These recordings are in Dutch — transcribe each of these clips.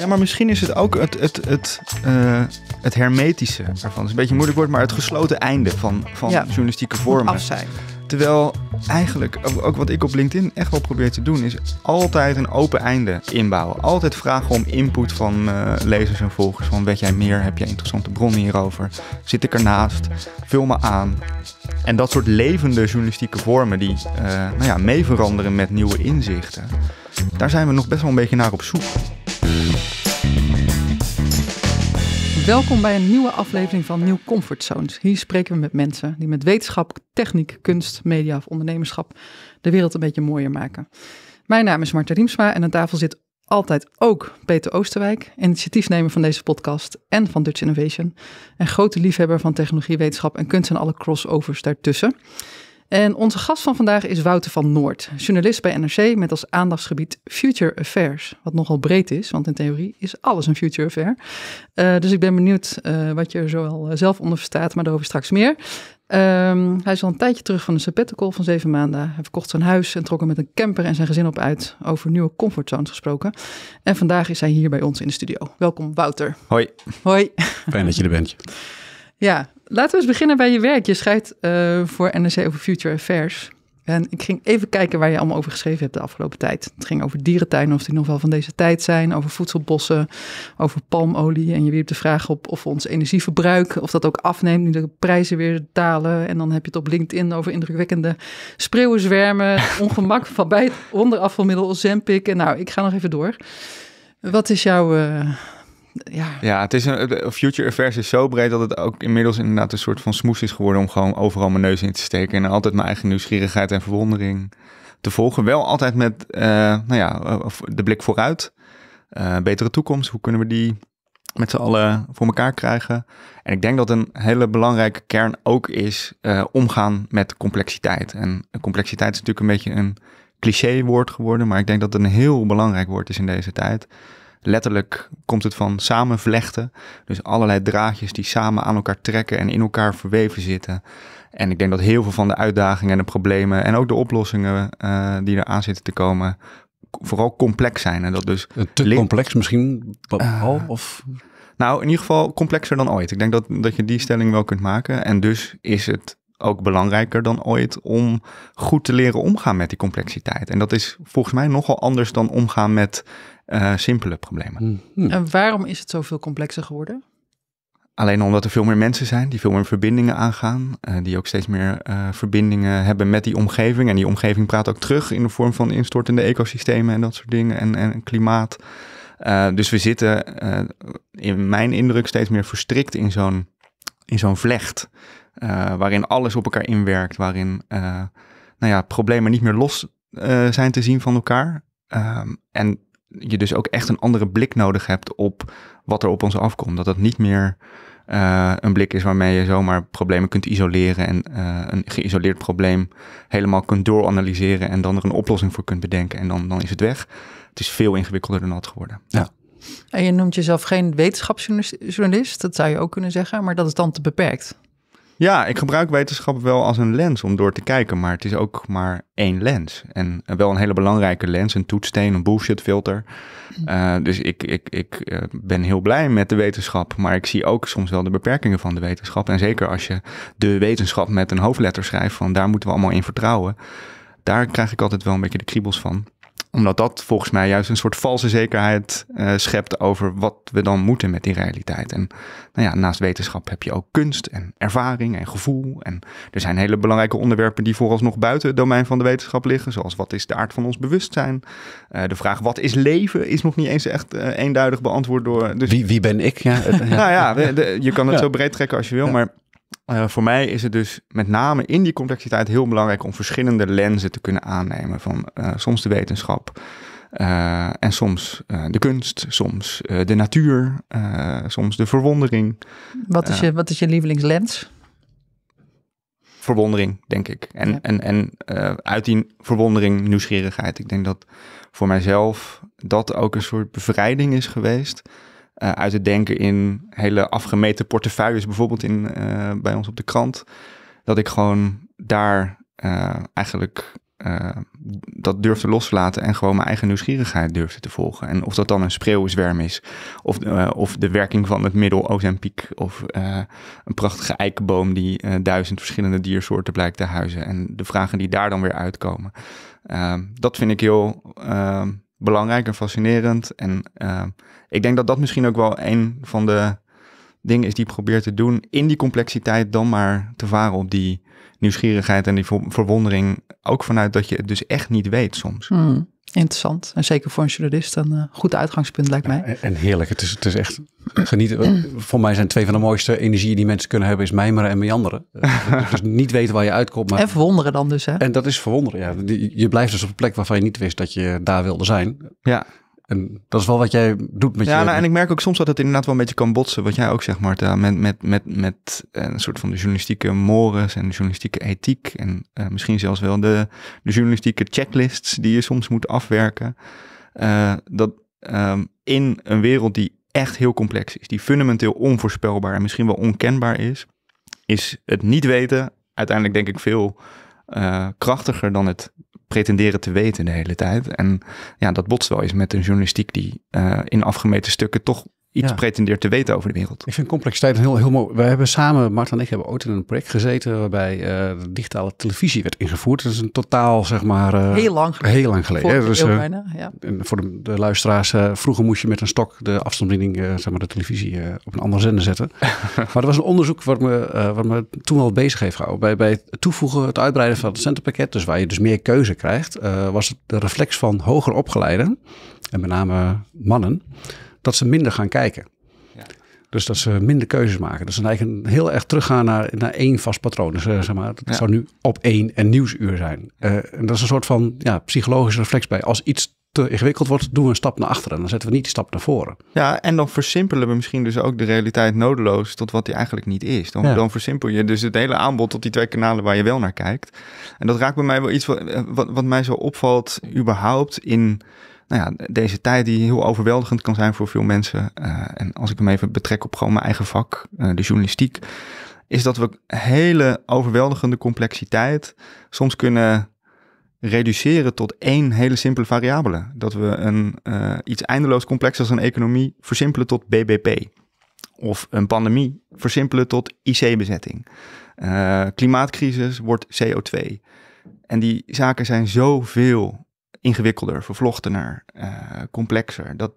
Ja, maar misschien is het ook het, het, het, eh, het hermetische ervan. Het is een beetje moeilijk woord, maar het gesloten einde van, van journalistieke vormen. Terwijl eigenlijk, ook, wat ik op LinkedIn echt wel probeer te doen, is altijd een open einde inbouwen. Altijd vragen om input van eh, lezers en volgers. Van weet jij meer? Heb jij interessante bronnen hierover? Zit ik ernaast? Vul me aan. En dat soort levende journalistieke vormen die uh, nou ja, mee veranderen met nieuwe inzichten. Daar zijn we nog best wel een beetje naar op zoek. Welkom bij een nieuwe aflevering van Nieuw Comfort Zones. Hier spreken we met mensen die met wetenschap, techniek, kunst, media of ondernemerschap de wereld een beetje mooier maken. Mijn naam is Marta Riemsma en aan tafel zit altijd ook Peter Oosterwijk, initiatiefnemer van deze podcast en van Dutch Innovation. En grote liefhebber van technologie, wetenschap en kunst en alle crossovers daartussen. En onze gast van vandaag is Wouter van Noord, journalist bij NRC met als aandachtsgebied Future Affairs. Wat nogal breed is, want in theorie is alles een Future Affair. Eh, dus ik ben benieuwd eh, wat je er zoal eh, zelf onder verstaat, maar daarover straks meer. Ehm, hij is al een tijdje terug van een sabbatical van zeven maanden. Hij verkocht zijn huis en trok er met een camper en zijn gezin op uit. Over nieuwe comfortzones gesproken. En vandaag is hij hier bij ons in de studio. Welkom Wouter. Hoi. Hoi. Fijn dat je er bent. Ja, laten we eens beginnen bij je werk. Je schrijft eh, voor NRC over Future Affairs. En ik ging even kijken waar je allemaal over geschreven hebt de afgelopen tijd. Het ging over dierentuinen, of die nog wel van deze tijd zijn, over voedselbossen, over palmolie. En je wierp de vraag op of ons energieverbruik, of dat ook afneemt nu de prijzen weer dalen. En dan heb je het op LinkedIn over indrukwekkende spreeuwenzwermen, ongemak van bij het onderafvalmiddel Ozempic. En nou, ik ga nog even door. Wat is jouw eh, ja. ja, het is een future affairs is zo breed dat het ook inmiddels inderdaad een soort van smoes is geworden om gewoon overal mijn neus in te steken en altijd mijn eigen nieuwsgierigheid en verwondering te volgen. Wel altijd met, eh, nou ja, eh, de blik vooruit, eh, betere toekomst. Hoe kunnen we die met z'n allen voor elkaar krijgen? En ik denk dat een hele belangrijke kern ook is omgaan met complexiteit. En complexiteit is natuurlijk een beetje een clichéwoord geworden, maar ik denk dat het een heel belangrijk woord is in deze tijd. Letterlijk komt het van samenvlechten. Dus allerlei draadjes die samen aan elkaar trekken en in elkaar verweven zitten. En ik denk dat heel veel van de uitdagingen en de problemen en ook de oplossingen uh, die eraan zitten te komen, vooral complex zijn. En dat dus eh, Te complex misschien eh. of? Nou, in ieder geval complexer dan ooit. Ik denk dat, dat je die stelling wel kunt maken. En dus is het ook belangrijker dan ooit om goed te leren omgaan met die complexiteit. En dat is volgens mij nogal anders dan omgaan met eh, simpele problemen. Hmm. Hmm. En waarom is het zoveel complexer geworden? Alleen omdat er veel meer mensen zijn die veel meer verbindingen aangaan, eh, die ook steeds meer eh, verbindingen hebben met die omgeving. En die omgeving praat ook terug in de vorm van instortende ecosystemen en dat soort dingen en, en klimaat. dus we zitten, in mijn indruk, steeds meer verstrikt in zo'n, in zo'n vlecht, waarin alles op elkaar inwerkt, waarin nou ja, problemen niet meer los zijn te zien van elkaar. Ehm, en je dus ook echt een andere blik nodig hebt op wat er op ons afkomt. Dat dat niet meer eh, een blik is waarmee je zomaar problemen kunt isoleren en eh, een geïsoleerd probleem helemaal kunt dooranalyseren en dan er een oplossing voor kunt bedenken en dan, dan is het weg. Het is veel ingewikkelder dan dat geworden. Ja. En je noemt jezelf geen wetenschapsjournalist, dat zou je ook kunnen zeggen, maar dat is dan te beperkt. Ja, ik gebruik wetenschap wel als een lens om door te kijken, maar het is ook maar één lens. En wel een hele belangrijke lens, een toetsteen, een bullshitfilter. Uh, mm. eh, dus ik, ik, ik eh, ben heel blij met de wetenschap, maar ik zie ook soms wel de beperkingen van de wetenschap. En zeker als je de wetenschap met een hoofdletter schrijft, van daar moeten we allemaal in vertrouwen. Daar krijg ik altijd wel een beetje de kriebels van omdat dat volgens mij juist een soort valse zekerheid eh, schept over wat we dan moeten met die realiteit. En nou ja, naast wetenschap heb je ook kunst en ervaring en gevoel. En er zijn hele belangrijke onderwerpen die vooralsnog buiten het domein van de wetenschap liggen. Zoals wat is de aard van ons bewustzijn? Eh, de vraag wat is leven is nog niet eens echt eh, eenduidig beantwoord door... Dus... Wie, wie ben ik? Ja, nou ja, je kan het zo breed trekken als je wil, maar... Eh, voor mij is het dus met name in die complexiteit heel belangrijk om verschillende lenzen te kunnen aannemen. Van eh, soms de wetenschap eh, en soms de kunst, soms de natuur, soms de verwondering. Wat is, je, wat is je lievelingslens? Verwondering, denk ik. En, en, en uit die verwondering nieuwsgierigheid. Ik denk dat voor mijzelf dat ook een soort bevrijding is geweest. Eh, uit het denken in hele afgemeten portefeuilles, bijvoorbeeld in, eh, bij ons op de krant. Dat ik gewoon daar eh, eigenlijk dat durfde loslaten en gewoon mijn eigen nieuwsgierigheid durfde te volgen. En of dat dan een spreeuwenzwerm is, of, of de werking van het middel Ozempiek, of een prachtige eikenboom die duizend verschillende diersoorten blijkt te huizen. En de vragen die daar dan weer uitkomen. dat vind ik heel belangrijk en fascinerend. En ehm, ik denk dat dat misschien ook wel een van de dingen is die probeert te doen. In die complexiteit dan maar te varen op die nieuwsgierigheid en die verwondering. Ook vanuit dat je het dus echt niet weet soms. Mm. Interessant. En zeker voor een journalist een eh, goed uitgangspunt lijkt mij. En, en heerlijk. Het is, het is echt genieten. Eh, voor mij zijn twee van de mooiste energieën die mensen kunnen hebben, is mijmeren en meanderen. Eh, dus niet weten waar je uitkomt. Maar... En verwonderen dan dus. Hè? En dat is verwonderen. Ja. Je blijft dus op een plek waarvan je niet wist dat je daar wilde zijn. Ja. En dat is wel wat jij doet met ja, je... Ja, nou, en ik merk ook soms dat het inderdaad wel een beetje kan botsen. Wat jij ook zegt, Marta, met, met, met, met eh, een soort van de journalistieke mores en de journalistieke ethiek. En eh, misschien zelfs wel de, de journalistieke checklists die je soms moet afwerken. Eh, dat ehm, in een wereld die echt heel complex is, die fundamenteel onvoorspelbaar en misschien wel onkenbaar is, is het niet weten uiteindelijk denk ik veel krachtiger dan het pretenderen te weten de hele tijd. En ja, dat botst wel eens met een journalistiek die eh, in afgemeten stukken toch iets pretendeert te weten over de wereld. Ik vind complexiteit heel, heel mooi. We hebben samen, Mart en ik, hebben ooit in een project gezeten waarbij uh, digitale televisie werd ingevoerd. Dat is een totaal, zeg maar... Eh, heel lang geleden. Heel lang geleden. Voor, dus, eh, voor de, luisteraars, vroeger moest je met een stok de afstandsbediening, zeg maar de televisie, op een andere zender zetten. maar dat was een onderzoek wat me, wat me toen al bezig heeft gehouden. Bij, bij het toevoegen, het uitbreiden van het centerpakket, dus waar je dus meer keuze krijgt, was het de reflex van hoger opgeleiden, en met name mannen, dat ze minder gaan kijken. Dus dat ze minder keuzes maken. Dus dan eigenlijk heel erg teruggaan naar, naar één vast patroon. Dus eh, zeg maar, dat zou nu op één en nieuwsuur zijn. Eh, en dat is een soort van ja, psychologische reflex bij. Als iets te ingewikkeld wordt, doen we een stap naar achteren. Dan zetten we niet die stap naar voren. Ja, en dan versimpelen we misschien dus ook de realiteit nodeloos tot wat die eigenlijk niet is. Dan, dan versimpel je dus het hele aanbod tot die twee kanalen waar je wel naar kijkt. En dat raakt bij mij wel iets wat, eh, wat mij zo opvalt, überhaupt in nou ja, deze tijd die heel overweldigend kan zijn voor veel mensen. Eh, en als ik hem even betrek op gewoon mijn eigen vak, eh, de journalistiek, is dat we hele overweldigende complexiteit soms kunnen reduceren tot één hele simpele variabele. Dat we een, eh, iets eindeloos complex als een economie versimpelen tot BBP. Of een pandemie versimpelen tot IC-bezetting. klimaatcrisis wordt CO2. En die zaken zijn zoveel ingewikkelder, vervlochtener, eh, complexer. Dat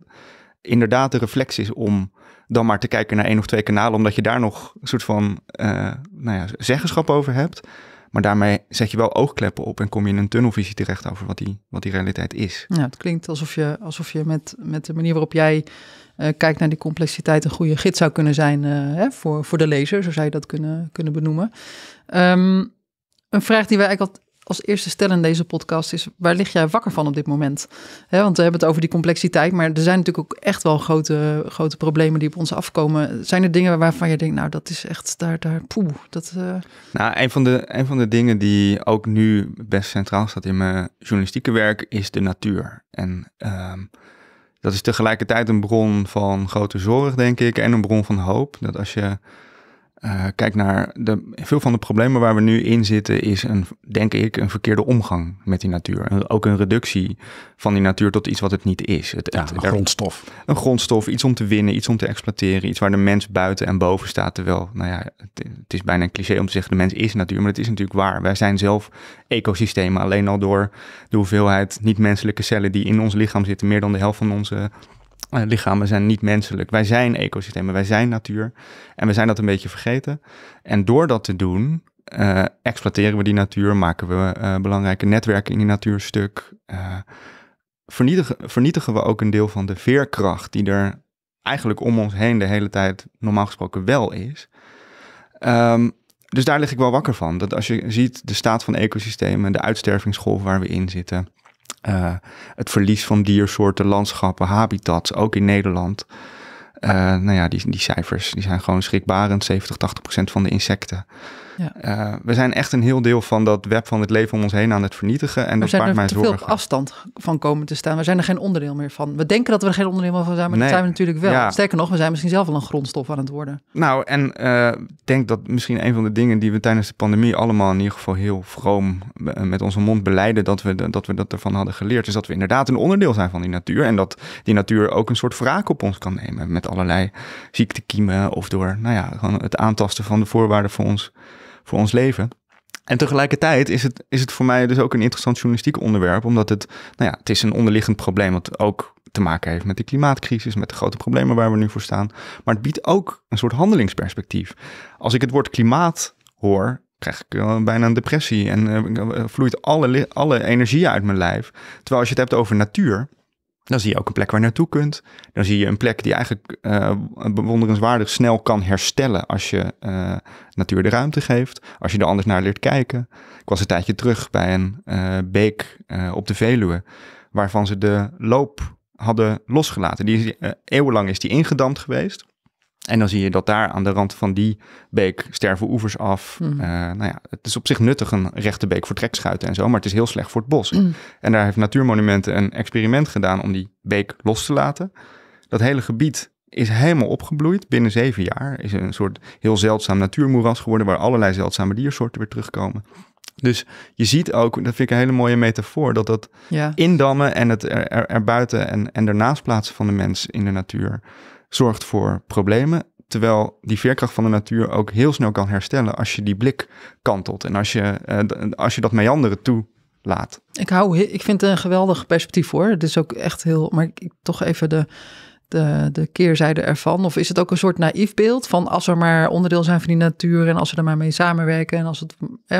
inderdaad de reflex is om dan maar te kijken naar één of twee kanalen, omdat je daar nog een soort van eh, nou ja, zeggenschap over hebt. Maar daarmee zet je wel oogkleppen op en kom je in een tunnelvisie terecht over wat die, wat die realiteit is. Ja, het klinkt alsof je, alsof je met, met de manier waarop jij eh, kijkt naar die complexiteit een goede gids zou kunnen zijn hè, voor, voor de lezer, zo zou je dat kunnen, kunnen benoemen. Ehm, een vraag die wij eigenlijk als eerste stellen in deze podcast is: waar lig jij wakker van op dit moment? want we hebben het over die complexiteit, maar er zijn natuurlijk ook echt wel grote, grote problemen die op ons afkomen. Zijn er dingen waarvan je denkt, nou, dat is echt daar, daar, poeh. Dat, uh... Nou, een van, de, een van de dingen die ook nu best centraal staat in mijn journalistieke werk is de natuur. En ehm, dat is tegelijkertijd een bron van grote zorg, denk ik, en een bron van hoop. Dat als je eh, kijk naar de, veel van de problemen waar we nu in zitten, is een, denk ik, een verkeerde omgang met die natuur. Ook een reductie van die natuur tot iets wat het niet is. Het, ja, een grondstof. Een grondstof, iets om te winnen, iets om te exploiteren, iets waar de mens buiten en boven staat. Terwijl, nou ja, het, het is bijna een cliché om te zeggen, de mens is natuur, maar het is natuurlijk waar. Wij zijn zelf ecosystemen, alleen al door de hoeveelheid niet-menselijke cellen die in ons lichaam zitten. Meer dan de helft van onze eh, lichamen zijn niet menselijk. Wij zijn ecosystemen, wij zijn natuur. En we zijn dat een beetje vergeten. En door dat te doen, eh, exploiteren we die natuur, maken we eh, belangrijke netwerken in die natuur stuk. vernietigen, vernietigen we ook een deel van de veerkracht die er eigenlijk om ons heen de hele tijd normaal gesproken wel is. Ehm, dus daar lig ik wel wakker van. Dat als je ziet de staat van ecosystemen, de uitstervingsgolf waar we in zitten, eh, het verlies van diersoorten, landschappen, habitats, ook in Nederland. Uh, nou ja, die, die cijfers die zijn gewoon schrikbarend. 70, 80 procent van de insecten ja. Eh, we zijn echt een heel deel van dat web van het leven om ons heen aan het vernietigen. En daar dat mij zorgen. We zijn er veel afstand van komen te staan. We zijn er geen onderdeel meer van. We denken dat we er geen onderdeel meer van zijn, maar nee. dat zijn we natuurlijk wel. Sterker nog, we zijn misschien zelf wel een grondstof aan het worden. Nou, en eh, ik denk dat misschien een van de dingen die we tijdens de pandemie allemaal in ieder geval heel vroom eh, met onze mond beleiden, dat we, dat we dat ervan hadden geleerd, is dat we inderdaad een onderdeel zijn van die natuur. En dat die natuur ook een soort wraak op ons kan nemen met allerlei ziektekiemen of door nou ja, het aantasten van de voorwaarden voor ons voor ons leven. En tegelijkertijd is het, is het voor mij dus ook een interessant journalistiek onderwerp, omdat het, nou ja, het is een onderliggend probleem wat ook te maken heeft met de klimaatcrisis, met de grote problemen waar we nu voor staan. Maar het biedt ook een soort handelingsperspectief. Als ik het woord klimaat hoor, krijg ik eh, bijna een depressie en uh, vloeit alle, alle energie uit mijn lijf. Terwijl als je het hebt over natuur, dan zie je ook een plek waar je naartoe kunt. Dan zie je een plek die eigenlijk uh, bewonderenswaardig snel kan herstellen als je eh, natuur de ruimte geeft. Als je er anders naar leert kijken. Ik was een tijdje terug bij een eh, beek op de Veluwe, waarvan ze de loop hadden losgelaten. Die is, eeuwenlang is die ingedamd geweest. En dan zie je dat daar aan de rand van die beek sterven oevers af. Mhm. Eh, nou ja, het is op zich nuttig een rechte beek voor trekschuiten en zo, maar het is heel slecht voor het bos. Mhm. En daar heeft Natuurmonumenten een experiment gedaan om die beek los te laten. Dat hele gebied is helemaal opgebloeid binnen zeven jaar. Is een soort heel zeldzaam natuurmoeras geworden waar allerlei zeldzame diersoorten weer terugkomen. Dus je ziet ook, dat vind ik een hele mooie metafoor, dat dat indammen en het er, er, erbuiten en, en ernaast plaatsen van de mens in de natuur zorgt voor problemen. Terwijl die veerkracht van de natuur ook heel snel kan herstellen als je die blik kantelt en als je, eh, als je dat meanderen toe laat. Ik, hou, ik vind het een geweldig perspectief hoor. Het is ook echt heel. Maar ik, toch even de, de, de keerzijde ervan. Of is het ook een soort naïef beeld van als er maar onderdeel zijn van die natuur en als we er maar mee samenwerken en als het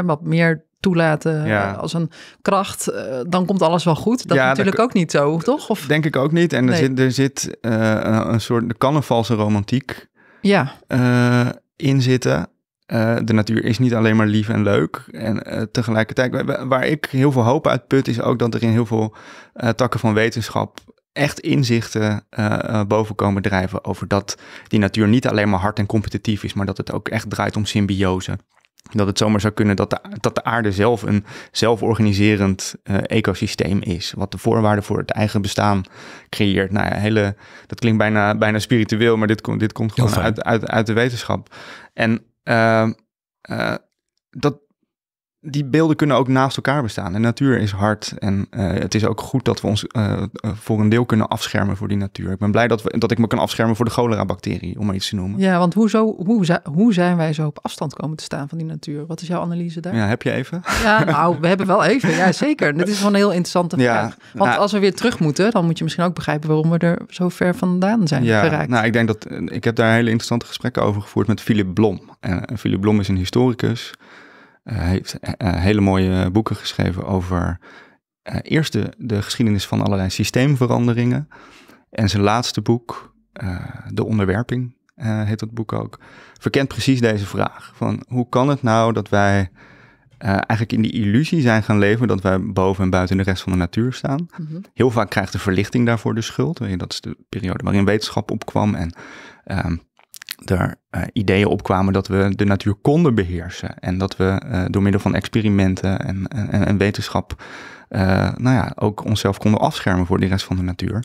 wat meer toelaten eh, als een kracht, eh, dan komt alles wel goed. Dat ja, natuurlijk ook niet zo, toch? Of? Denk ik ook niet. En er zit, er zit eh, een soort, er kan een valse romantiek ja. in zitten. de natuur is niet alleen maar lief en leuk. En tegelijkertijd, waar ik heel veel hoop uit put, is ook dat er in heel veel takken van wetenschap echt inzichten uh, boven komen drijven over dat die natuur niet alleen maar hard en competitief is, maar dat het ook echt draait om symbiose dat het zomaar zou kunnen dat de, dat de aarde zelf een zelforganiserend eh, ecosysteem is. Wat de voorwaarden voor het eigen bestaan creëert. Nou ja, hele, dat klinkt bijna, bijna spiritueel, maar dit, komt dit komt gewoon uit, uit, uit de wetenschap. En ehm, eh, dat, die beelden kunnen ook naast elkaar bestaan. De natuur is hard en eh, het is ook goed dat we ons eh, eh, voor een deel kunnen afschermen voor die natuur. Ik ben blij dat, we, dat ik me kan afschermen voor de cholera-bacterie, om maar iets te noemen. Ja, want hoezo, hoe, hoe zijn wij zo op afstand komen te staan van die natuur? Wat is jouw analyse daar? Ja, heb je even? Ja, nou, we hebben wel even. Ja, zeker. Dit is wel een heel interessante vraag. Want nou- als we weer terug moeten, dan moet je misschien ook begrijpen waarom we er zo ver vandaan zijn ja, geraakt. Nou, ik denk dat ik heb daar hele interessante gesprekken over gevoerd met Philip Blom. En Philip Blom is een historicus. Hij eh, heeft eh, eh, hele mooie boeken geschreven over eerst de, de geschiedenis van allerlei systeemveranderingen. En zijn laatste boek, De Onderwerping, heet dat boek ook, verkent precies deze vraag. Van hoe kan het nou dat wij eigenlijk in die illusie zijn gaan leven dat wij boven en buiten de rest van de natuur staan. Mhm. Heel vaak krijgt de verlichting daarvoor de schuld. dat is de periode waarin wetenschap opkwam en ehm, er uh, eh, ideeën opkwamen dat we de natuur konden beheersen. En dat we eh, door middel van experimenten en, en, en wetenschap eh, nou ja, ook onszelf konden afschermen voor de rest van de natuur.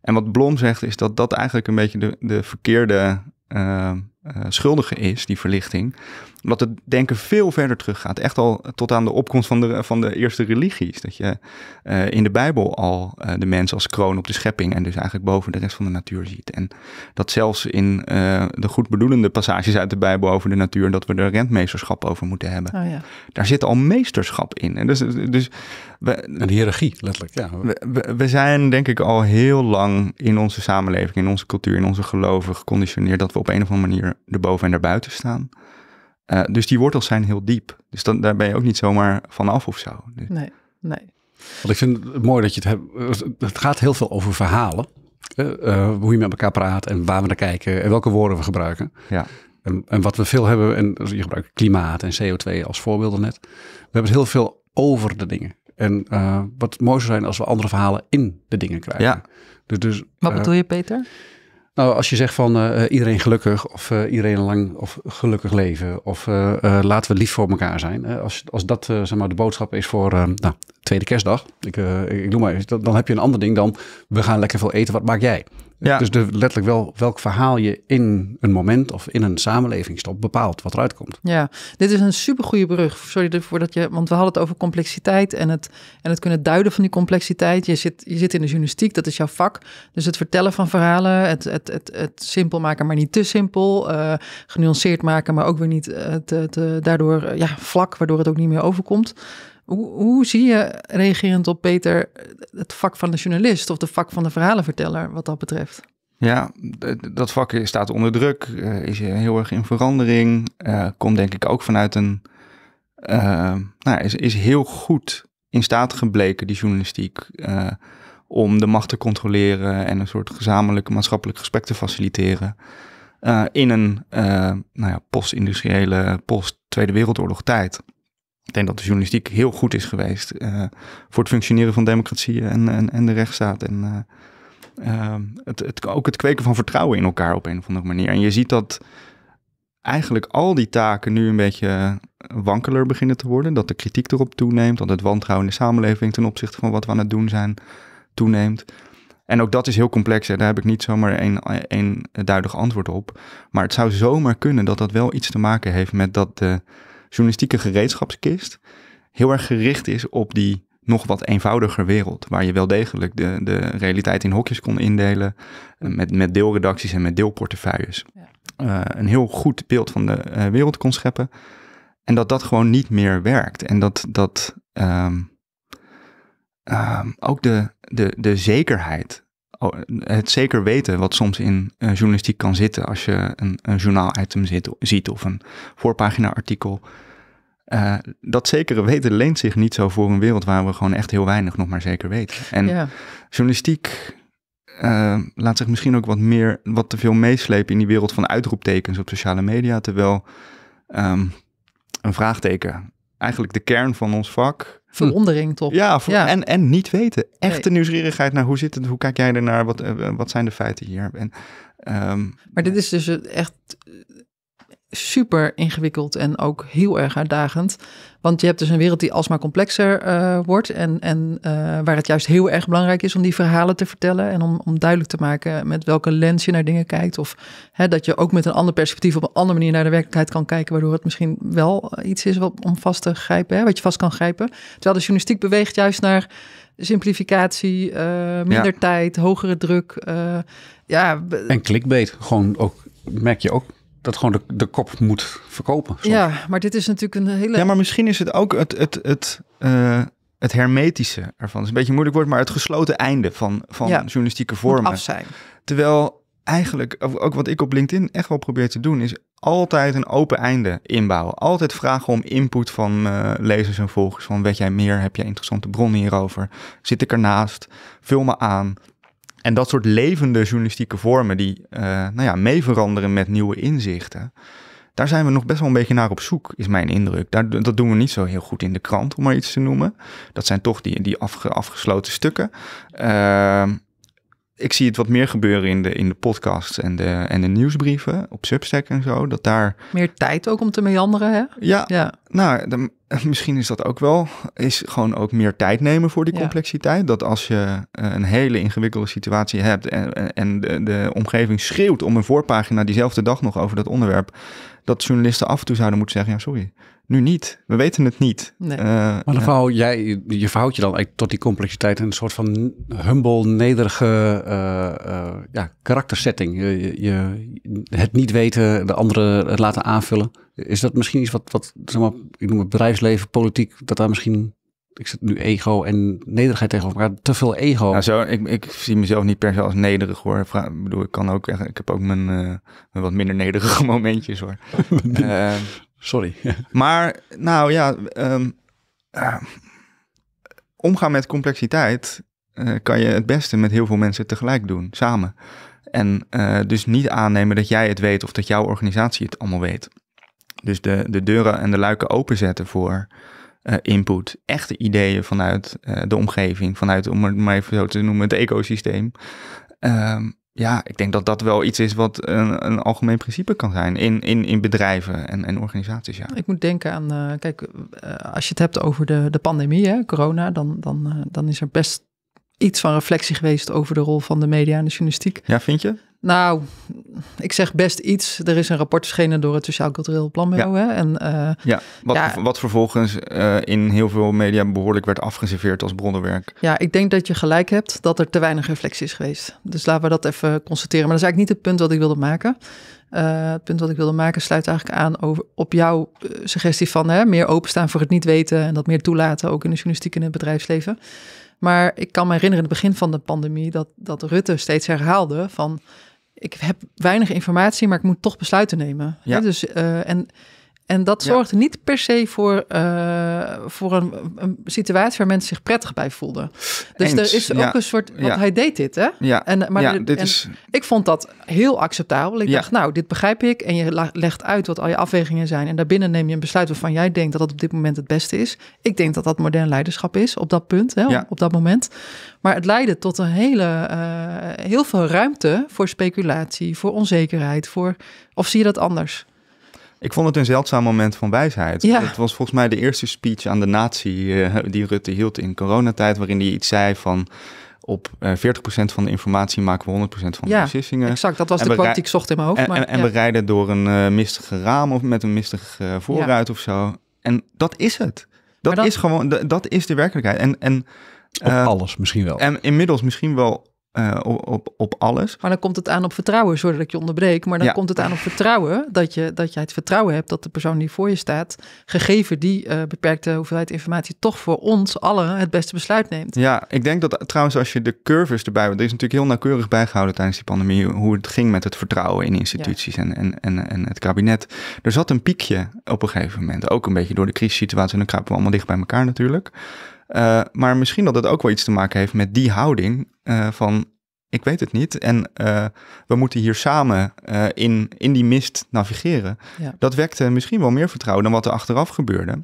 En wat Blom zegt is dat dat eigenlijk een beetje de, de verkeerde schuldige is, die verlichting omdat het denken veel verder teruggaat. Echt al tot aan de opkomst van de, van de eerste religies. Dat je eh, in de Bijbel al eh, de mens als kroon op de schepping en dus eigenlijk boven de rest van de natuur ziet. En dat zelfs in eh, de goed bedoelende passages uit de Bijbel over de natuur, dat we er rentmeesterschap over moeten hebben. Oh ja. Daar zit al meesterschap in. En dus, dus we, hiërarchie, letterlijk. Ja. We, zijn denk ik al heel lang in onze samenleving, in onze cultuur, in onze geloven geconditioneerd dat we op een of andere manier erboven en daarbuiten staan. Eh, dus die wortels zijn heel diep. Dus dan, daar ben je ook niet zomaar vanaf of zo. Nee, nee. Want ik vind het mooi dat je het hebt. Het gaat heel veel over verhalen. Eh, eh, hoe je met elkaar praat en waar we naar kijken en welke woorden we gebruiken. Ja. En, en wat we veel hebben, en je gebruikt klimaat en CO2 als voorbeelden net. We hebben het heel veel over de dingen. En wat mooi zou zijn als we andere verhalen in de dingen krijgen. Ja. Dus, dus, wat bedoel je, Peter? Nou, als je zegt van eh, eh, iedereen gelukkig of uh, iedereen lang of gelukkig leven of laten we lief voor elkaar zijn. als, als dat zeg maar de boodschap is voor nou, tweede kerstdag, ik, ik, ik, doe maar dan heb je een ander ding dan we gaan lekker veel eten, wat maak jij? Ja. Dus de, letterlijk wel welk verhaal je in een moment of in een samenleving stopt, bepaalt wat eruit komt. Ja, dit is een supergoeie brug. Sorry ervoor dat je, want we hadden het over complexiteit en het, en het kunnen duiden van die complexiteit. Je zit, je zit in de journalistiek, dat is jouw vak. Dus het vertellen van verhalen, het, het, het, het simpel maken, maar niet te simpel. Uh, genuanceerd maken, maar ook weer niet het eh, te, daardoor ja, vlak, waardoor het ook niet meer overkomt. Hoe, zie je, reagerend op Peter, het vak van de journalist of de vak van de verhalenverteller wat dat betreft? Ja, dat vak staat onder druk, eh, is heel erg in verandering. Eh, komt denk ik ook vanuit een. Eh, nou, is, is heel goed in staat gebleken, die journalistiek. om de macht te controleren en een soort gezamenlijk maatschappelijk gesprek te faciliteren. in een nou ja, post-industriële, post-Tweede Wereldoorlog tijd. Ik denk dat de journalistiek heel goed is geweest eh, voor het functioneren van democratie en, en, en de rechtsstaat. En eh, ehm, het, het, ook het kweken van vertrouwen in elkaar op een of andere manier. En je ziet dat eigenlijk al die taken nu een beetje wankeler beginnen te worden. Dat de kritiek erop toeneemt, dat het wantrouwen in de samenleving ten opzichte van wat we aan het doen zijn toeneemt. En ook dat is heel complex. Hè. Daar heb ik niet zomaar een, een duidelijk antwoord op. Maar het zou zomaar kunnen dat dat wel iets te maken heeft met dat de journalistieke gereedschapskist heel erg gericht is op die nog wat eenvoudiger wereld. Waar je wel degelijk de, de realiteit in hokjes kon indelen. Eh, met, met deelredacties en met deelportefeuilles. Ja. Eh, een heel goed beeld van de eh, wereld kon scheppen. En dat dat gewoon niet meer werkt. En dat, dat ehm, ehm, ook de, de, de zekerheid. Oh, het zeker weten wat soms in journalistiek kan zitten als je een, een journaal-item ziet of een voorpagina-artikel eh, dat zekere weten leent zich niet zo voor een wereld waar we gewoon echt heel weinig nog maar zeker weten. En journalistiek eh, laat zich misschien ook wat meer, wat te veel meeslepen in die wereld van uitroeptekens op sociale media. Terwijl ehm, een vraagteken eigenlijk de kern van ons vak. Verwondering toch? Ja, En, en niet weten. Echte nieuwsgierigheid naar hoe zit het, hoe kijk jij ernaar, wat, eh, wat zijn de feiten hier? En, ehm, maar dit is dus echt super ingewikkeld en ook heel erg uitdagend. Want je hebt dus een wereld die alsmaar complexer eh, wordt. En, en eh, waar het juist heel erg belangrijk is om die verhalen te vertellen. En om, om duidelijk te maken met welke lens je naar dingen kijkt. Of hè, dat je ook met een ander perspectief op een andere manier naar de werkelijkheid kan kijken. Waardoor het misschien wel eh, iets is om vast te grijpen. Hè, wat je vast kan grijpen. Terwijl de journalistiek beweegt juist naar simplificatie, minder tijd, hogere druk. ja, en clickbait. Gewoon ook merk je ook dat gewoon de, de kop moet verkopen. Ja, maar dit is natuurlijk een hele. Ja, maar misschien is het ook het, het, het, eh, het hermetische ervan. Het is een beetje moeilijk woord, maar het gesloten einde van, van ja, journalistieke vormen. Af zijn. Terwijl eigenlijk, ook wat ik op LinkedIn echt wel probeer te doen, is altijd een open einde inbouwen. Altijd vragen om input van eh, lezers en volgers. Van weet jij meer? Heb jij interessante bronnen hierover? Zit ik ernaast? Vul me aan en dat soort levende journalistieke vormen die uh, nou ja, mee veranderen met nieuwe inzichten. Daar zijn we nog best wel een beetje naar op zoek, is mijn indruk. Daar, dat doen we niet zo heel goed in de krant, om maar iets te noemen. Dat zijn toch die, die afgesloten stukken. Uh, ik zie het wat meer gebeuren in de, in de podcasts en de, en de nieuwsbrieven op Substack en zo. Dat daar... Meer tijd ook om te meanderen, hè? Ja, ja. nou, de, misschien is dat ook wel. Is gewoon ook meer tijd nemen voor die complexiteit. Dat als je eh, een hele ingewikkelde situatie hebt en, en de, de omgeving schreeuwt om een voorpagina diezelfde dag nog over dat onderwerp. Dat journalisten af en toe zouden moeten zeggen, ja sorry, nu niet. We weten het niet. Eh, maar dan verhoud jij, je verhoudt je dan tot die complexiteit een soort van humble, nederige uh, ja, karaktersetting. Je, je, het niet weten, de anderen het laten aanvullen. Is dat misschien iets wat, wat zeg maar, ik noem het bedrijfsleven, politiek, dat daar misschien ik zit nu ego en nederigheid tegenover maar Te veel ego. Nou, zo, ik, ik zie mezelf niet per se als nederig hoor. Vra, bedoel, ik, kan ook, ik heb ook mijn, mijn wat minder nederige momentjes hoor. uh, Sorry. maar, nou ja, ehm, eh, omgaan met complexiteit eh, kan je het beste met heel veel mensen tegelijk doen, samen. En eh, dus niet aannemen dat jij het weet of dat jouw organisatie het allemaal weet. Dus de, de deuren en de luiken openzetten voor input. Echte ideeën vanuit de omgeving, vanuit, om het maar even zo te noemen, het ecosysteem. Um, ja, ik denk dat dat wel iets is wat een, een algemeen principe kan zijn in, in, in bedrijven en, en organisaties. Ja. Ik moet denken aan, eh, kijk, eh, als je het hebt over de, de pandemie, hè, corona, dan, dan, eh, dan is er best iets van reflectie geweest over de rol van de media en de journalistiek. Ja, vind je? Nou, ik zeg best iets. Er is een rapport verschenen door het Sociaal Cultureel Planbureau. Ja. Hè? En, eh, ja, wat, wat vervolgens eh, in heel veel media behoorlijk werd afgeserveerd als bronnenwerk. Ja, ik denk dat je gelijk hebt dat er te weinig reflectie is geweest. Dus laten we dat even constateren. Maar dat is eigenlijk niet het punt wat ik wilde maken. Eh, het punt wat ik wilde maken sluit eigenlijk aan over, op jouw suggestie van hè, meer openstaan voor het niet weten en dat meer toelaten, ook in de journalistiek en in het bedrijfsleven. Maar ik kan me herinneren in het begin van de pandemie dat, dat Rutte steeds herhaalde van ik heb weinig informatie, maar ik moet toch besluiten nemen. Ja. Dus, uh, en en dat zorgt niet per se voor, eh, voor een, een, situatie waar mensen zich prettig bij voelden. Dus er is ook een soort. Want hij deed dit, hè? Ja. En, maar dit is... ik vond dat heel acceptabel. Ik dacht, nou, dit begrijp ik. En je legt uit wat al je afwegingen zijn. En daarbinnen neem je een besluit waarvan jij denkt dat dat op dit moment het beste is. Ik denk dat dat modern leiderschap is op dat punt, hè, op dat moment. Maar het leidde tot een hele, eh, heel veel ruimte voor speculatie, voor onzekerheid, voor. Of zie je dat anders? Ik vond het een zeldzaam moment van wijsheid. Het was volgens mij de eerste speech aan de natie eh, die Rutte hield in coronatijd, waarin hij iets zei van op 40% eh, van de informatie maken we 100% van de ja, beslissingen. Exact, dat was de quote die ik zocht in mijn hoofd. En, maar, en, en we rijden door een uh, eh, mistige raam of met een mistig voorruit of zo. En dat is het. Dat, is gewoon, dat is de werkelijkheid. En, en, alles misschien wel. En inmiddels misschien wel eh, op, op alles. Maar dan komt het aan op vertrouwen, zodat dat ik je onderbreek, maar dan komt het aan op vertrouwen dat je, dat jij het vertrouwen hebt dat de persoon die voor je staat, gegeven die eh, beperkte hoeveelheid informatie, toch voor ons allen het beste besluit neemt. Ja, ik denk dat trouwens als je de curves erbij, want er is natuurlijk heel nauwkeurig bijgehouden tijdens die pandemie hoe het ging met het vertrouwen in instituties en, en, en, en het kabinet. Er zat een piekje op een gegeven moment, ook een beetje door de crisissituatie en dan kruipen we allemaal dicht bij elkaar natuurlijk. Eh, maar misschien dat het ook wel iets te maken heeft met die houding eh, van ik weet het niet en eh, we moeten hier samen eh, in, in die mist navigeren. Dat wekte misschien wel meer vertrouwen dan wat er achteraf gebeurde.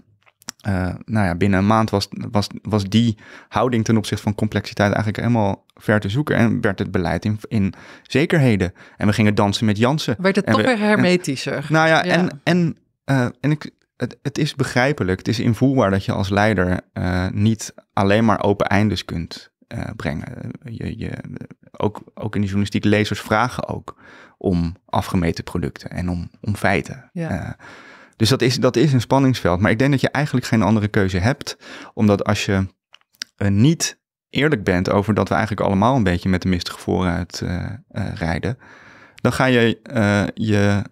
nou ja, binnen een maand was, was, was die houding ten opzichte van complexiteit eigenlijk helemaal ver te zoeken. En werd het beleid in, in zekerheden. En we gingen dansen met Jansen. Werd het toch weer hermetischer. nou ja, en, en, en ik, het, het, is begrijpelijk, het is invoelbaar dat je als leider niet alleen maar open eindes kunt eh, brengen. Je, je, ook, ook in de journalistiek, lezers vragen ook om afgemeten producten en om, om feiten. Eh, dus dat is, dat is een spanningsveld. Maar ik denk dat je eigenlijk geen andere keuze hebt, omdat als je eh, niet eerlijk bent over dat we eigenlijk allemaal een beetje met de mistige vooruit rijden, dan ga je je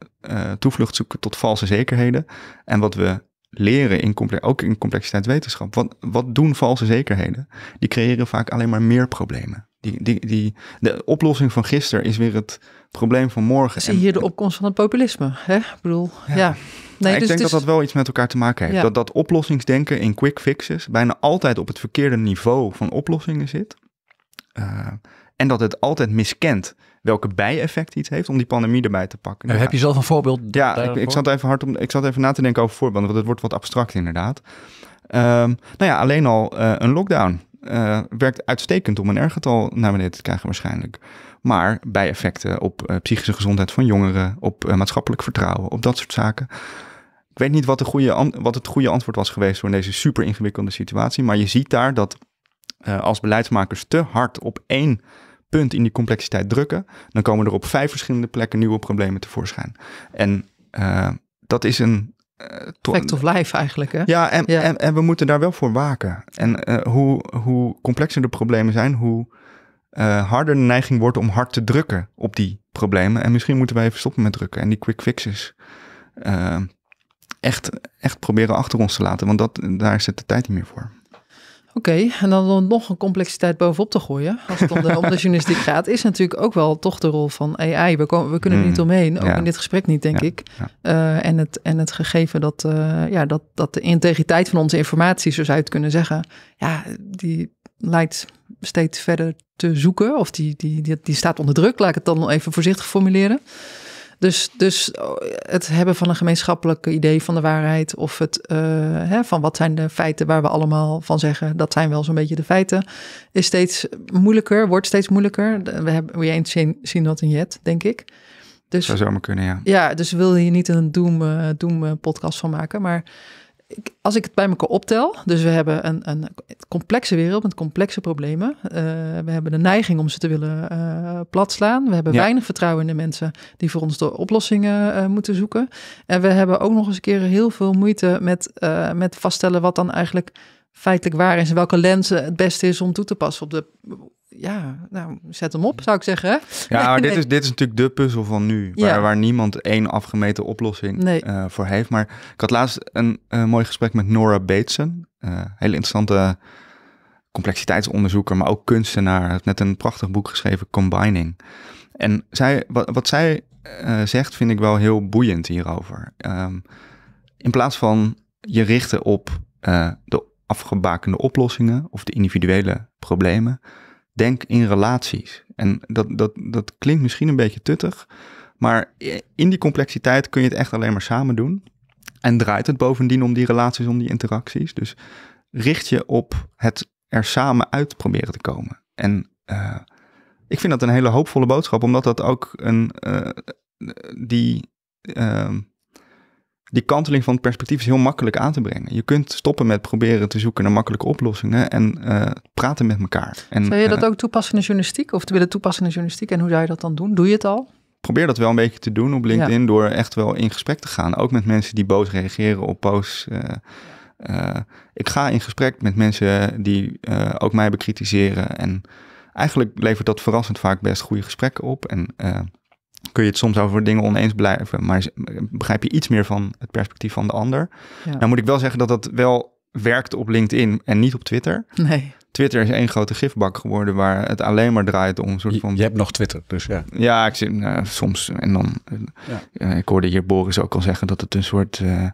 toevlucht zoeken tot valse zekerheden. En wat we leren in ook in complexiteit wetenschap. Wat, wat doen valse zekerheden? Die creëren vaak alleen maar meer problemen. Die, die, die, de oplossing van gisteren is weer het probleem van morgen. Zie hier de opkomst van het populisme. Hè? Ik bedoel, ja. Nee, nou, dus, ik denk dus dat dat wel iets met elkaar te maken heeft. Dat dat oplossingsdenken in quick fixes bijna altijd op het verkeerde niveau van oplossingen zit. Eh, en dat het altijd miskent welke bijeffect iets heeft om die pandemie erbij te pakken. Nou, heb je zelf een voorbeeld? Ja, ik, zat even hard om, ik zat even na te denken over voorbeelden, want het wordt wat abstract inderdaad. Um, nou ja, alleen al eh, een lockdown eh, werkt uitstekend om een R-getal naar beneden te krijgen waarschijnlijk. Maar bijeffecten op eh, psychische gezondheid van jongeren, op maatschappelijk vertrouwen, op dat soort zaken. Ik weet niet wat, de goede wat het goede antwoord was geweest voor deze super ingewikkelde situatie. Maar je ziet daar dat als beleidsmakers te hard op één punt in die complexiteit drukken, dan komen er op vijf verschillende plekken nieuwe problemen tevoorschijn. En eh, dat is een. Uh, Fact of life eigenlijk. Hè? Ja, en, En, en, we moeten daar wel voor waken. En eh, hoe, hoe complexer de problemen zijn, hoe harder de neiging wordt om hard te drukken op die problemen. En misschien moeten wij even stoppen met drukken en die quick fixes echt, echt proberen achter ons te laten, want dat, daar zit de tijd niet meer voor. Oké, en dan om nog een complexiteit bovenop te gooien, als het om de, om de journalistiek gaat, is natuurlijk ook wel toch de rol van AI. We, we kunnen er hmm. niet omheen, ook in dit gesprek niet, denk ik. Eh, en, het, en het gegeven dat, eh, ja, dat, dat de integriteit van onze informatie, zo zou het kunnen zeggen, ja, die lijkt steeds verder te zoeken, of die, die, die, die staat onder druk, laat ik het dan even voorzichtig formuleren. Dus, dus oh, het hebben van een gemeenschappelijk idee van de waarheid of het eh, hè, van wat zijn de feiten waar we allemaal van zeggen dat zijn wel zo'n beetje de feiten, is steeds moeilijker, wordt steeds moeilijker. We hebben we eens zien, zien dat in Jet, denk ik. Dus, Zou zomaar kunnen, ja. Ja, dus wil je niet een Doom, eh, Doom eh, podcast van maken, maar als ik het bij elkaar optel, dus we hebben een, een complexe wereld met complexe problemen. Eh, we hebben de neiging om ze te willen uh, platslaan. We hebben weinig vertrouwen in de mensen die voor ons de oplossingen eh, moeten zoeken. En we hebben ook nog eens een keer heel veel moeite met, met vaststellen wat dan eigenlijk feitelijk waar is en welke lens het beste is om toe te passen op de ja, nou, zet hem op, zou ik zeggen. Ja, dit, is, dit is natuurlijk de puzzel van nu, waar, waar niemand één afgemeten oplossing eh, voor heeft. Maar ik had laatst een mooi gesprek met Nora Bateson, uh, hele interessante complexiteitsonderzoeker, maar ook kunstenaar. Heeft net een prachtig boek geschreven, Combining. En zij, wat, wat zij eh, zegt, vind ik wel heel boeiend hierover. Ehm, in plaats van je richten op de afgebakende oplossingen of de individuele problemen, denk in relaties. En dat, dat, dat klinkt misschien een beetje tuttig, maar in die complexiteit kun je het echt alleen maar samen doen. En draait het bovendien om die relaties, om die interacties. Dus richt je op het er samen uit proberen te komen. En eh, ik vind dat een hele hoopvolle boodschap, omdat dat ook een, eh, die ehm, die kanteling van het perspectief is heel makkelijk aan te brengen. Je kunt stoppen met proberen te zoeken naar makkelijke oplossingen en eh, praten met elkaar. En, zou je dat eh, ook toepassen in de journalistiek of te willen toepassen in de journalistiek? En hoe zou je dat dan doen? Doe je het al? probeer dat wel een beetje te doen op LinkedIn door echt wel in gesprek te gaan. Ook met mensen die boos reageren op posts. Eh, ik ga in gesprek met mensen die ook mij bekritiseren. En eigenlijk levert dat verrassend vaak best goede gesprekken op. En kun je het soms over dingen oneens blijven. Maar begrijp je iets meer van het perspectief van de ander. Ja. Nou moet ik wel zeggen dat dat wel werkt op LinkedIn en niet op Twitter. Nee. Twitter is één grote gifbak geworden waar het alleen maar draait om een soort van... Je, hebt nog Twitter, dus ja. Ja, ik zit nou, soms en dan... ja. Eh, ik hoorde hier Boris ook al zeggen dat het een soort... Eh,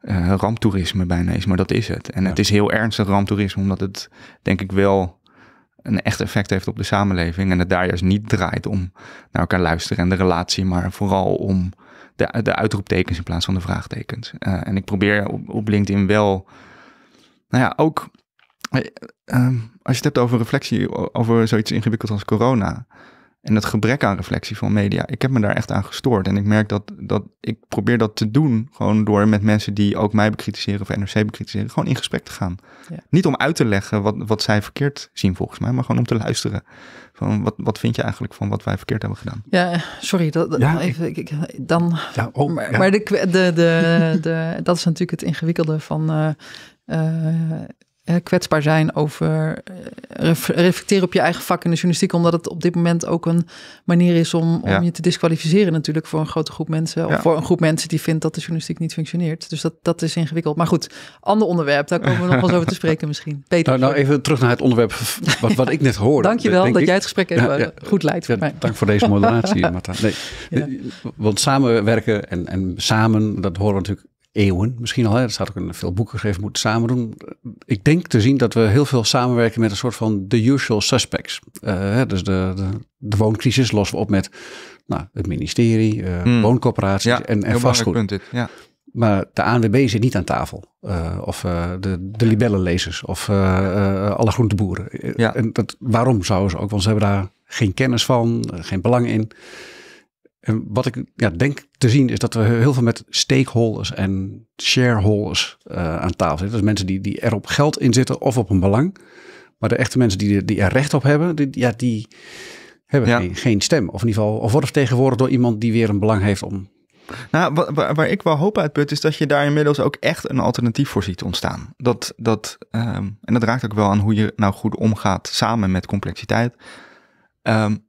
eh, ramptoerisme bijna is, maar dat is het. En het is heel ernstig ramptoerisme, omdat het denk ik wel een echt effect heeft op de samenleving. En het daar juist niet draait om naar elkaar luisteren en de relatie, maar vooral om de, de uitroeptekens in plaats van de vraagtekens. Eh, en ik probeer op, LinkedIn wel, nou ja, ook eh, eh, als je het hebt over reflectie, over zoiets ingewikkeld als corona. En het gebrek aan reflectie van media, ik heb me daar echt aan gestoord. En ik merk dat, dat ik probeer dat te doen, gewoon door met mensen die ook mij bekritiseren of NRC bekritiseren, gewoon in gesprek te gaan. Ja. Niet om uit te leggen wat, wat zij verkeerd zien volgens mij, maar gewoon om te luisteren. Van wat, wat vind je eigenlijk van wat wij verkeerd hebben gedaan? Ja, sorry, dat, ja, even, ik, dan. Oh, ja, maar de, de, de, de, dat is natuurlijk het ingewikkelde van. Eh, eh, eh, kwetsbaar zijn over eh, reflecteren op je eigen vak in de journalistiek, omdat het op dit moment ook een manier is om, om je te disqualificeren natuurlijk voor een grote groep mensen of voor een groep mensen die vindt dat de journalistiek niet functioneert. Dus dat, dat is ingewikkeld. Maar goed, ander onderwerp, daar komen we nog wel eens over te spreken misschien. Nou, Peter. Nou, nou even terug naar het onderwerp wat, ik net hoorde. Dankjewel dat jij het gesprek even eh, goed leidt voor mij. Dank voor deze moderatie, Marta. Nee, Want samenwerken en, en samen, dat horen we natuurlijk eeuwen misschien al. Hè. staat ook in veel boeken geschreven, moeten samen doen. Ik denk te zien dat we heel veel samenwerken met een soort van the usual suspects. Eh, dus de, de, de, wooncrisis lossen we op met nou, het ministerie, uh, en, en vastgoed. ja. Maar de ANWB zit niet aan tafel. Eh, of de, de libellenlezers of alle groenteboeren. Ja. En dat, waarom zouden ze ook? Want ze hebben daar geen kennis van, geen belang in. En wat ik ja, denk te zien is dat we heel veel met stakeholders en shareholders eh, aan tafel zitten. Dus mensen die, die er op geld in zitten of op een belang. Maar de echte mensen die, die er recht op hebben, die, ja, die hebben Geen, stem. Of in ieder geval, of worden vertegenwoordigd door iemand die weer een belang heeft om. Nou, waar, waar ik wel hoop uit put, is dat je daar inmiddels ook echt een alternatief voor ziet ontstaan. Dat, dat, ehm, en dat raakt ook wel aan hoe je nou goed omgaat samen met complexiteit. Um,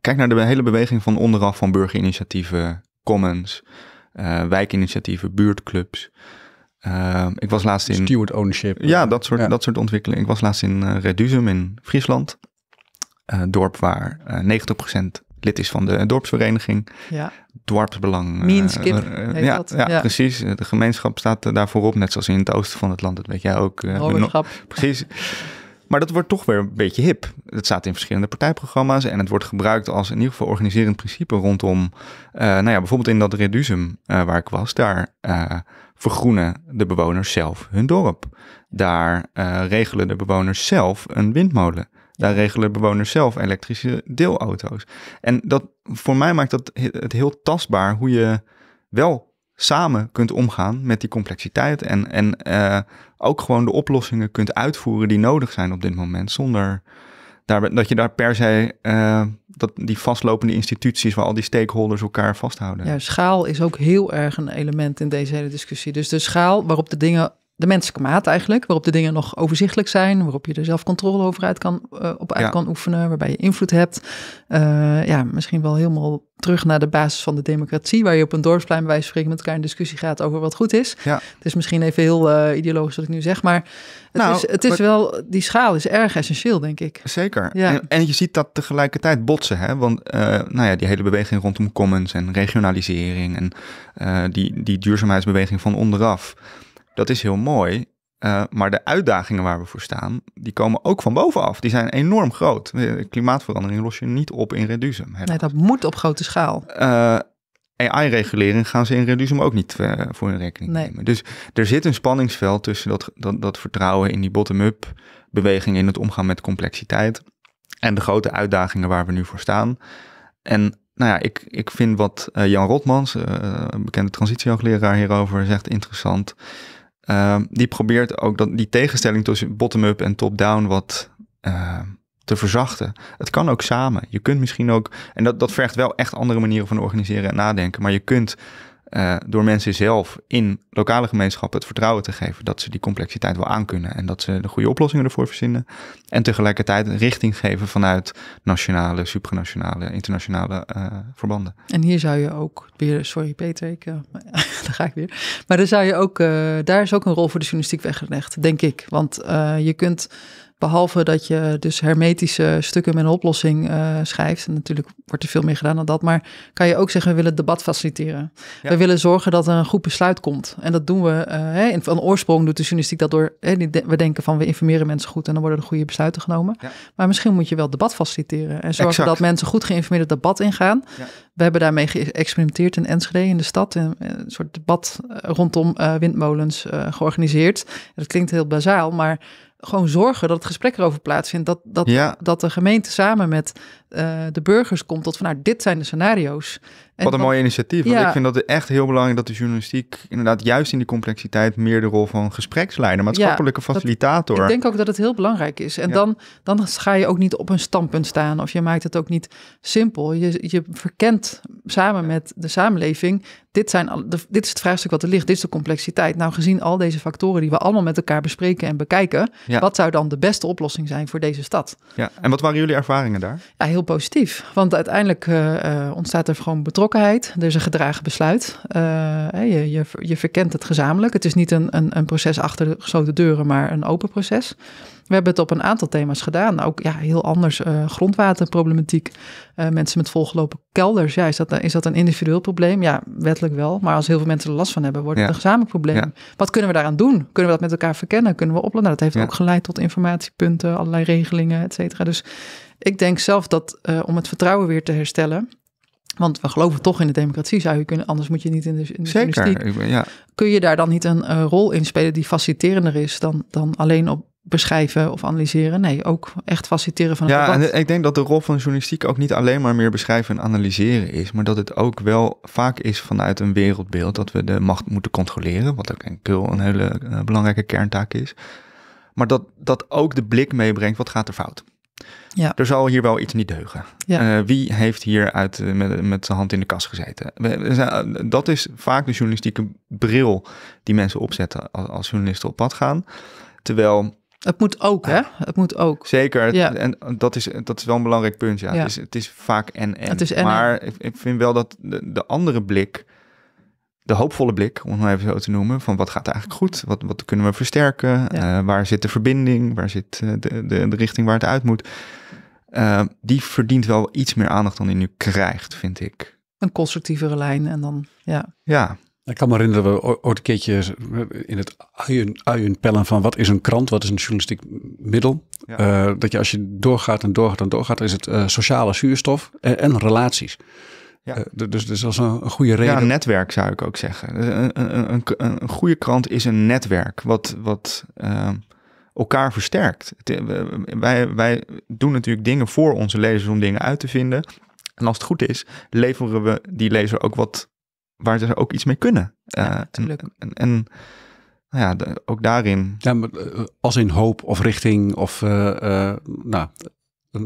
kijk naar de hele beweging van onderaf van burgerinitiatieven, commons, eh, wijkinitiatieven, buurtclubs. Ehm, ik was laatst in... Steward ownership. Ja, eh, dat soort, dat soort ontwikkelingen. Ik was laatst in uh, eh, Reduzum in Friesland. Een dorp waar 90% lid is van de dorpsvereniging. Ja. Dorpsbelang. Meanskip uh, ja, ja, precies. De gemeenschap staat daar voorop. Net zoals in het oosten van het land, dat weet jij ook. Precies. Maar dat wordt toch weer een beetje hip. Het staat in verschillende partijprogramma's en het wordt gebruikt als in ieder geval organiserend principe rondom, eh, nou ja, bijvoorbeeld in dat Reduzum eh, waar ik was, daar eh, vergroenen de bewoners zelf hun dorp. Daar regelen de bewoners zelf een windmolen. Daar regelen bewoners zelf elektrische deelauto's. En dat, voor mij maakt dat het heel tastbaar hoe je wel samen kunt omgaan met die complexiteit. En, en eh, ook gewoon de oplossingen kunt uitvoeren die nodig zijn op dit moment. Zonder daar, dat je daar per se eh, dat die vastlopende instituties waar al die stakeholders elkaar vasthouden. Ja, schaal is ook heel erg een element in deze hele discussie. Dus de schaal waarop de dingen de menselijke maat eigenlijk, waarop de dingen nog overzichtelijk zijn, waarop je er zelf controle over uit kan, eh, op uit kan oefenen, waarbij je invloed hebt. Eh, ja, misschien wel helemaal terug naar de basis van de democratie, waar je op een dorpsplein bij spreken met elkaar in discussie gaat over wat goed is. Ja. Het is misschien even heel eh, ideologisch wat ik nu zeg, maar het nou, is, het is wel, die schaal is erg essentieel, denk ik. Zeker. Ja. En, en, je ziet dat tegelijkertijd botsen, hè? want nou ja, die hele beweging rondom commons en regionalisering en die, die duurzaamheidsbeweging van onderaf. Dat is heel mooi. Eh, maar de uitdagingen waar we voor staan, die komen ook van bovenaf. Die zijn enorm groot. Eh, klimaatverandering los je niet op in Reduzum. Nee, dat moet op grote schaal. Uh, eh, AI-regulering gaan ze in Reduzum ook niet voor in rekening nemen. Dus er zit een spanningsveld tussen dat, dat, dat vertrouwen in die bottom-up beweging in het omgaan met complexiteit en de grote uitdagingen waar we nu voor staan. En nou ja, ik, ik vind wat Jan Rotmans, bekende transitiehoogleraar hierover, zegt interessant. Ehm, die probeert ook dat, die tegenstelling tussen bottom-up en top-down wat ehm, te verzachten. Het kan ook samen. Je kunt misschien ook, en dat, dat vergt wel echt andere manieren van organiseren en nadenken, maar je kunt eh, door mensen zelf in lokale gemeenschappen het vertrouwen te geven dat ze die complexiteit wel aankunnen en dat ze de goede oplossingen ervoor verzinnen. En tegelijkertijd een richting geven vanuit nationale, supranationale, internationale eh, verbanden. En hier zou je ook weer, sorry Peter, ik, eh, daar ga ik weer. Maar daar, zou je ook, daar is ook een rol voor de journalistiek weggelegd, denk ik. Want je kunt Behalve dat je dus hermetische stukken met een oplossing eh, schrijft. En natuurlijk wordt er veel meer gedaan dan dat. Maar kan je ook zeggen, we willen het debat faciliteren. We willen zorgen dat er een goed besluit komt. En dat doen we. Eh, van oorsprong doet de journalistiek dat door... we denken van, we informeren mensen goed... en dan worden er goede besluiten genomen. Maar misschien moet je wel het debat faciliteren. En zorgen dat mensen goed geïnformeerd het debat ingaan. Ja. We hebben daarmee geëxperimenteerd in Enschede, in de stad. Een, eh, een soort debat rondom windmolens georganiseerd. Dat klinkt heel bazaal, maar gewoon zorgen dat het gesprek erover plaatsvindt. Dat, dat, dat de gemeente samen met eh, de burgers komt tot van nou, dit zijn de scenario's. Wat een mooi initiatief. ik vind dat echt heel belangrijk dat de journalistiek inderdaad juist in die complexiteit meer de rol van gespreksleider, maatschappelijke facilitator. ik denk ook dat het heel belangrijk is. En dan, dan ga je ook niet op een standpunt staan of je maakt het ook niet simpel. Je, je verkent samen met de samenleving, dit, zijn al, de, dit is het vraagstuk wat er ligt, dit is de complexiteit. Nou, gezien al deze factoren die we allemaal met elkaar bespreken en bekijken, wat zou dan de beste oplossing zijn voor deze stad? Ja. En wat waren jullie ervaringen daar? Ja, heel positief. Want uiteindelijk eh, eh, ontstaat er gewoon betrokkenheid. Er is een gedragen besluit. Eh, je, je, je, verkent het gezamenlijk. Het is niet een, een, een, proces achter de gesloten deuren, maar een open proces. We hebben het op een aantal thema's gedaan. Ook ja, heel anders. grondwaterproblematiek. mensen met volgelopen kelders. Ja, is, dat, is dat een individueel probleem? Ja, wettelijk wel. Maar als heel veel mensen er last van hebben, wordt ja. het een gezamenlijk probleem. Wat kunnen we daaraan doen? Kunnen we dat met elkaar verkennen? Kunnen we oplossen? Nou, dat heeft ook geleid tot informatiepunten, allerlei regelingen, et cetera. Dus ik denk zelf dat eh, om het vertrouwen weer te herstellen. Want we geloven toch in de democratie, zou je kunnen. Anders moet je niet in de, in Zeker, ja. Kun je daar dan niet een eh, rol in spelen die faciliterender is dan, dan alleen op beschrijven of analyseren. Nee, ook echt faciliteren van het Ja, debat. en ik denk dat de rol van journalistiek ook niet alleen maar meer beschrijven en analyseren is, maar dat het ook wel vaak is vanuit een wereldbeeld dat we de macht moeten controleren, wat ook een, een hele eh, belangrijke kerntaak is. Maar dat, dat ook de blik meebrengt, wat gaat er fout? Ja. Er zal hier wel iets niet deugen. Eh, wie heeft hier uit, eh, met, met zijn hand in de kast gezeten? Eh, dat is vaak de journalistieke bril die mensen opzetten als, als journalisten op pad gaan. Terwijl het moet ook, hè? Het moet ook. Zeker. En dat is, dat is wel een belangrijk punt. Ja. Het, is, vaak en en. maar ik vind wel dat de andere blik de hoopvolle blik, om het even zo te noemen, van wat gaat er eigenlijk goed? Wat, wat kunnen we versterken? Eh, waar zit de verbinding? Waar zit eh, de, de, de richting waar het uit moet? Eh, die verdient wel iets meer aandacht dan die nu krijgt, vind ik. Een constructievere lijn en dan, ja. Ja, ik kan me herinneren dat we ooit een keertje in het uien, uien pellen van wat is een krant, wat is een journalistiek middel. dat je als je doorgaat en doorgaat en doorgaat, is het sociale zuurstof en relaties. Ja. Eh, dus, dus dat is een, goede reden. Ja, een netwerk zou ik ook zeggen. Een, een, een goede krant is een netwerk wat, wat ehm, elkaar versterkt. Eh, wij, wij doen natuurlijk dingen voor onze lezers om dingen uit te vinden. En als het goed is, leveren we die lezer ook wat waar ze ook iets mee kunnen. Ja, eh, en, en, nou ja, ook daarin. Ja, maar, als in hoop of richting of nou,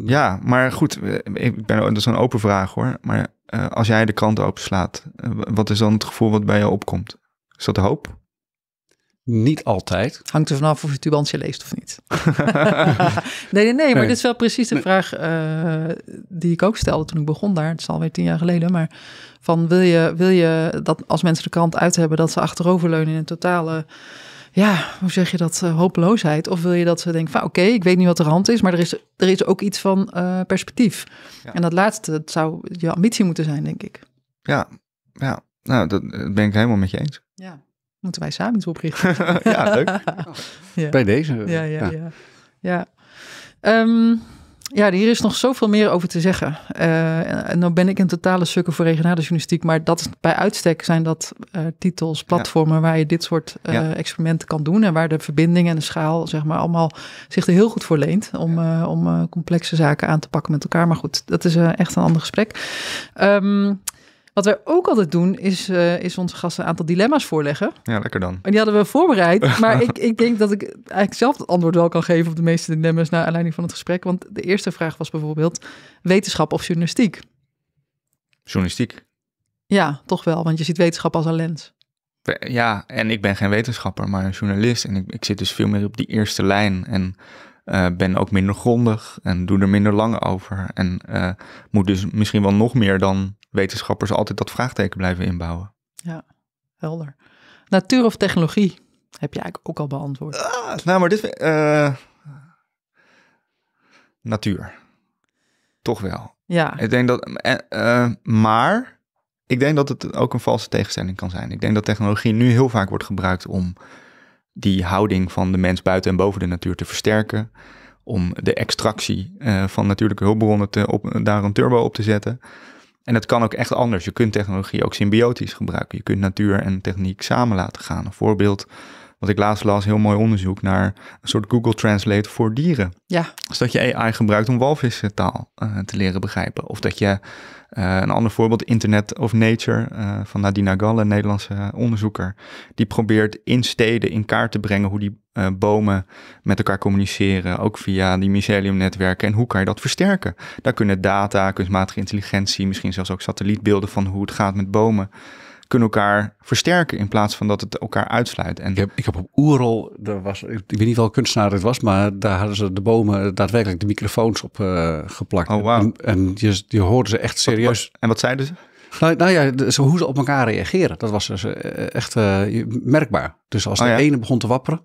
ja, maar goed, eh, ik ben, dat is een open vraag hoor. Maar eh, als jij de krant openslaat, uh, wat is dan het gevoel wat bij jou opkomt? Is dat hoop? Niet altijd. Hangt er vanaf of je Tubantia leest of niet. nee, nee, nee, maar dit is wel precies de vraag die ik ook stelde toen ik begon daar. Het is alweer tien jaar geleden, maar van wil je, wil je dat als mensen de krant uit hebben, dat ze achteroverleunen in een totale ja, hoe zeg je dat, eh, hopeloosheid? Of wil je dat ze denken van oké, ik weet niet wat de hand is, maar er is, er is ook iets van eh, perspectief. En dat laatste, dat zou je ambitie moeten zijn, denk ik. Ja, ja. nou, dat eh, ben ik helemaal met je eens. Ja, moeten wij samen iets oprichten. ja, leuk. ja. Bij deze. Ja, ja, ja. ja. Ehm, ja, hier is nog zoveel meer over te zeggen. Uh, en, dan ben ik een totale sukker voor journalistiek, maar dat is, bij uitstek zijn dat eh, titels, platformen waar je dit soort eh, experimenten kan doen en waar de verbinding en de schaal, zeg maar, allemaal zich er heel goed voor leent om, om complexe zaken aan te pakken met elkaar. Maar goed, dat is echt een ander gesprek. Um, wat wij ook altijd doen, is, eh, is onze gasten een aantal dilemma's voorleggen. Ja, lekker dan. En die hadden we voorbereid. Maar ik, ik denk dat ik eigenlijk zelf het antwoord wel kan geven op de meeste dilemma's naar aanleiding van het gesprek. Want de eerste vraag was bijvoorbeeld wetenschap of journalistiek? Journalistiek. Ja, toch wel, want je ziet wetenschap als een lens. Ja, en ik ben geen wetenschapper, maar een journalist. En ik, ik zit dus veel meer op die eerste lijn. En eh, ben ook minder grondig en doe er minder lang over. En eh, moet dus misschien wel nog meer dan wetenschappers altijd dat vraagteken blijven inbouwen. Ja, helder. Natuur of technologie heb je eigenlijk ook al beantwoord. Ah, nou, maar dit. Uh, natuur. Toch wel. Ja. Ik denk dat. Eh, eh, maar. Ik denk dat het ook een valse tegenstelling kan zijn. Ik denk dat technologie nu heel vaak wordt gebruikt om die houding van de mens buiten en boven de natuur te versterken. Om de extractie van natuurlijke hulpbronnen te op, daar een turbo op te zetten. En dat kan ook echt anders. Je kunt technologie ook symbiotisch gebruiken. Je kunt natuur en techniek samen laten gaan. Een voorbeeld want ik laatst las, heel mooi onderzoek naar een soort Google Translate voor dieren. Ja. Dus dat je AI gebruikt om walvissentaal eh, te leren begrijpen. Of dat je eh, een ander voorbeeld, Internet of Nature eh, van Nadina Galle, een Nederlandse onderzoeker. Die probeert in steden in kaart te brengen hoe die bomen met elkaar communiceren. Ook via die myceliumnetwerken. En hoe kan je dat versterken? Daar kunnen data, kunstmatige intelligentie, misschien zelfs ook satellietbeelden van hoe het gaat met bomen kunnen elkaar versterken in plaats van dat het elkaar uitsluit. En ik, heb, ik heb op Oerol, er was, ik weet niet welke kunstenaar het was, maar daar hadden ze de bomen daadwerkelijk de microfoons op eh, geplakt. Oh, En, en je, hoorde ze echt serieus. en wat zeiden ze? Nou, nou ja, hoe ze op elkaar reageren, dat was dus, eh, echt eh, merkbaar. Dus als oh, de ene begon te wapperen,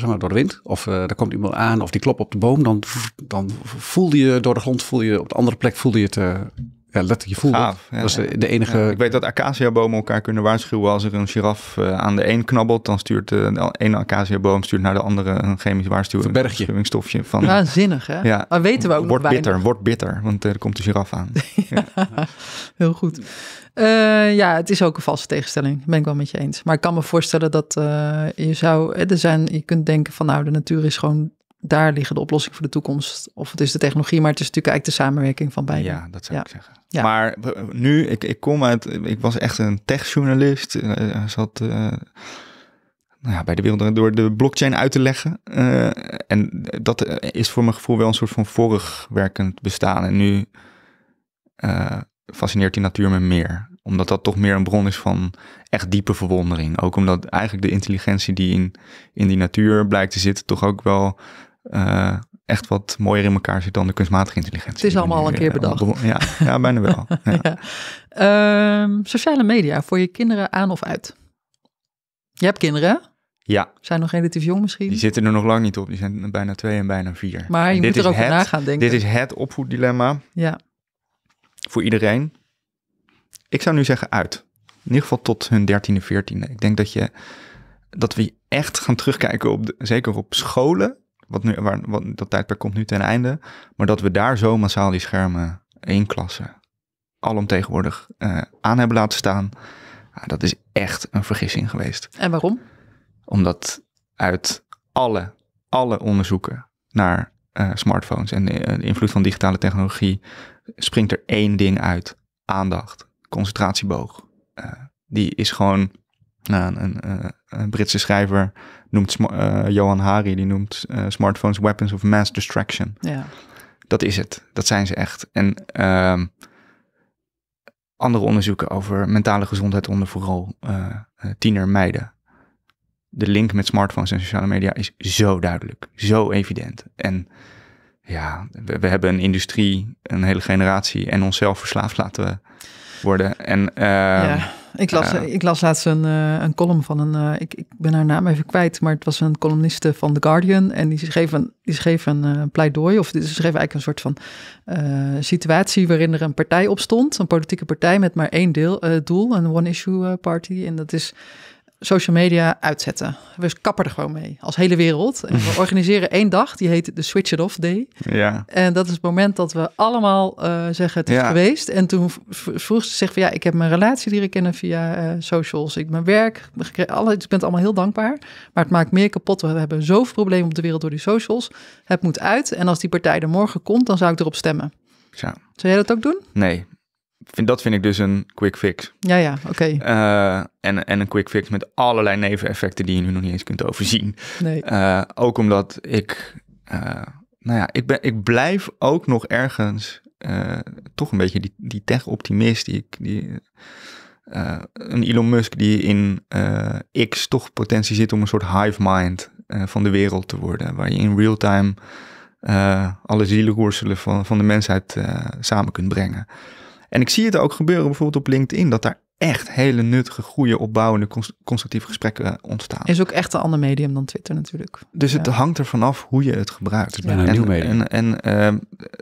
zeg maar door de wind, of uh, er komt iemand aan, of die klopt op de boom, dan, dan voelde je door de grond, voel je op de andere plek voelde je het ja, letterlijk je voelt Gaaf, dat. is de, de enige... ik weet dat bomen elkaar kunnen waarschuwen. Als er een giraf eh, aan de een knabbelt, dan stuurt uh, eh, de ene acaciaboom stuurt naar de andere een chemisch waarschuwing, waarschuwingsstofje. Van, Waanzinnig, hè? Ja, maar weten we ook word nog bitter, Word bitter, want eh, er komt de giraf aan. Heel goed. ja, het is ook een valse tegenstelling. Ben ik wel met je eens. Maar ik kan me voorstellen dat je zou... Er zijn, je kunt denken van nou, de natuur is gewoon daar liggen de oplossingen voor de toekomst. Of het is de technologie, maar het is natuurlijk eigenlijk de samenwerking van beide. Ja, dat zou ik zeggen. Maar nu, ik, ik kom uit, ik was echt een techjournalist. Uh, zat eh, nou ja, bij de wereld door de blockchain uit te leggen. en dat is voor mijn gevoel wel een soort van vorig werkend bestaan. En nu fascineert die natuur me meer. Omdat dat toch meer een bron is van echt diepe verwondering. Ook omdat eigenlijk de intelligentie die in, in die natuur blijkt te zitten, toch ook wel echt wat mooier in elkaar zit dan de kunstmatige intelligentie. Het is allemaal een keer eh, bedacht. Ja, ja bijna wel. Ja. Ehm, sociale media voor je kinderen aan of uit? Je hebt kinderen, Ja. Zijn nog relatief jong misschien? Die zitten er nog lang niet op. Die zijn bijna twee en bijna vier. Maar je moet er ook na gaan denken. Dit is het opvoeddilemma. Ja. Voor iedereen. Ik zou nu zeggen uit. In ieder geval tot hun dertiende, veertiende. Ik denk dat, je, dat we echt gaan terugkijken, op zeker op scholen wat nu, wat, dat tijdperk komt nu ten einde. Maar dat we daar zo massaal die schermen in klassen alomtegenwoordig uh, aan hebben laten staan. Ah, dat is echt een vergissing geweest. En waarom? Omdat uit alle, alle onderzoeken naar eh, smartphones en eh, de, invloed van digitale technologie springt er één ding uit. Aandacht, concentratieboog. die is gewoon nou, een, een Britse schrijver noemt, eh, Johan Hari, die noemt eh, smartphones weapons of mass destruction. Ja. Dat is het. Dat zijn ze echt. En ehm, andere onderzoeken over mentale gezondheid onder vooral eh, tienermeiden. De link met smartphones en sociale media is zo duidelijk, zo evident. En ja, we, we hebben een industrie, een hele generatie en onszelf verslaafd laten we worden. En, ehm, ja, ik las, eh, ik las laatst een, eh, een column van een, eh, ik, ik ben haar naam even kwijt, maar het was een columniste van The Guardian. En die schreef een, die schreef een pleidooi, of ze schreef eigenlijk een soort van situatie waarin er een partij opstond, een politieke partij met maar één deel, doel, een one-issue party. En dat is social media uitzetten. We kappen er gewoon mee als hele wereld. En we organiseren één dag, die heet de Switch It Off Day. Ja. En dat is het moment dat we allemaal eh, zeggen het is geweest. En toen vroeg ze zich van ja, ik heb mijn relatie leren kennen via eh, socials. Ik mijn werk, alles, ik ben allemaal heel dankbaar. Maar het maakt meer kapot. We hebben zoveel problemen op de wereld door die socials. Het moet uit. En als die partij er morgen komt, dan zou ik erop stemmen. Ja. Zou jij dat ook doen? Nee, vind, dat vind ik dus een quick fix. Ja, ja, oké. Eh, en, en een quick fix met allerlei neveneffecten die je nu nog niet eens kunt overzien. Nee. Eh, ook omdat ik, eh, nou ja, ik, ben, ik blijf ook nog ergens toch een beetje die, die tech-optimist die ik. Die, een Elon Musk die in X toch potentie zit om een soort hive mind van de wereld te worden. Waar je in real time alle koerselen van, van de mensheid samen kunt brengen. En ik zie het ook gebeuren bijvoorbeeld op LinkedIn, dat daar echt hele nuttige, goede, opbouwende, constructieve gesprekken eh, ontstaan. Is ook echt een ander medium dan Twitter natuurlijk. Dus het hangt er af hoe je het gebruikt. en, een nieuw medium. En, en ehm,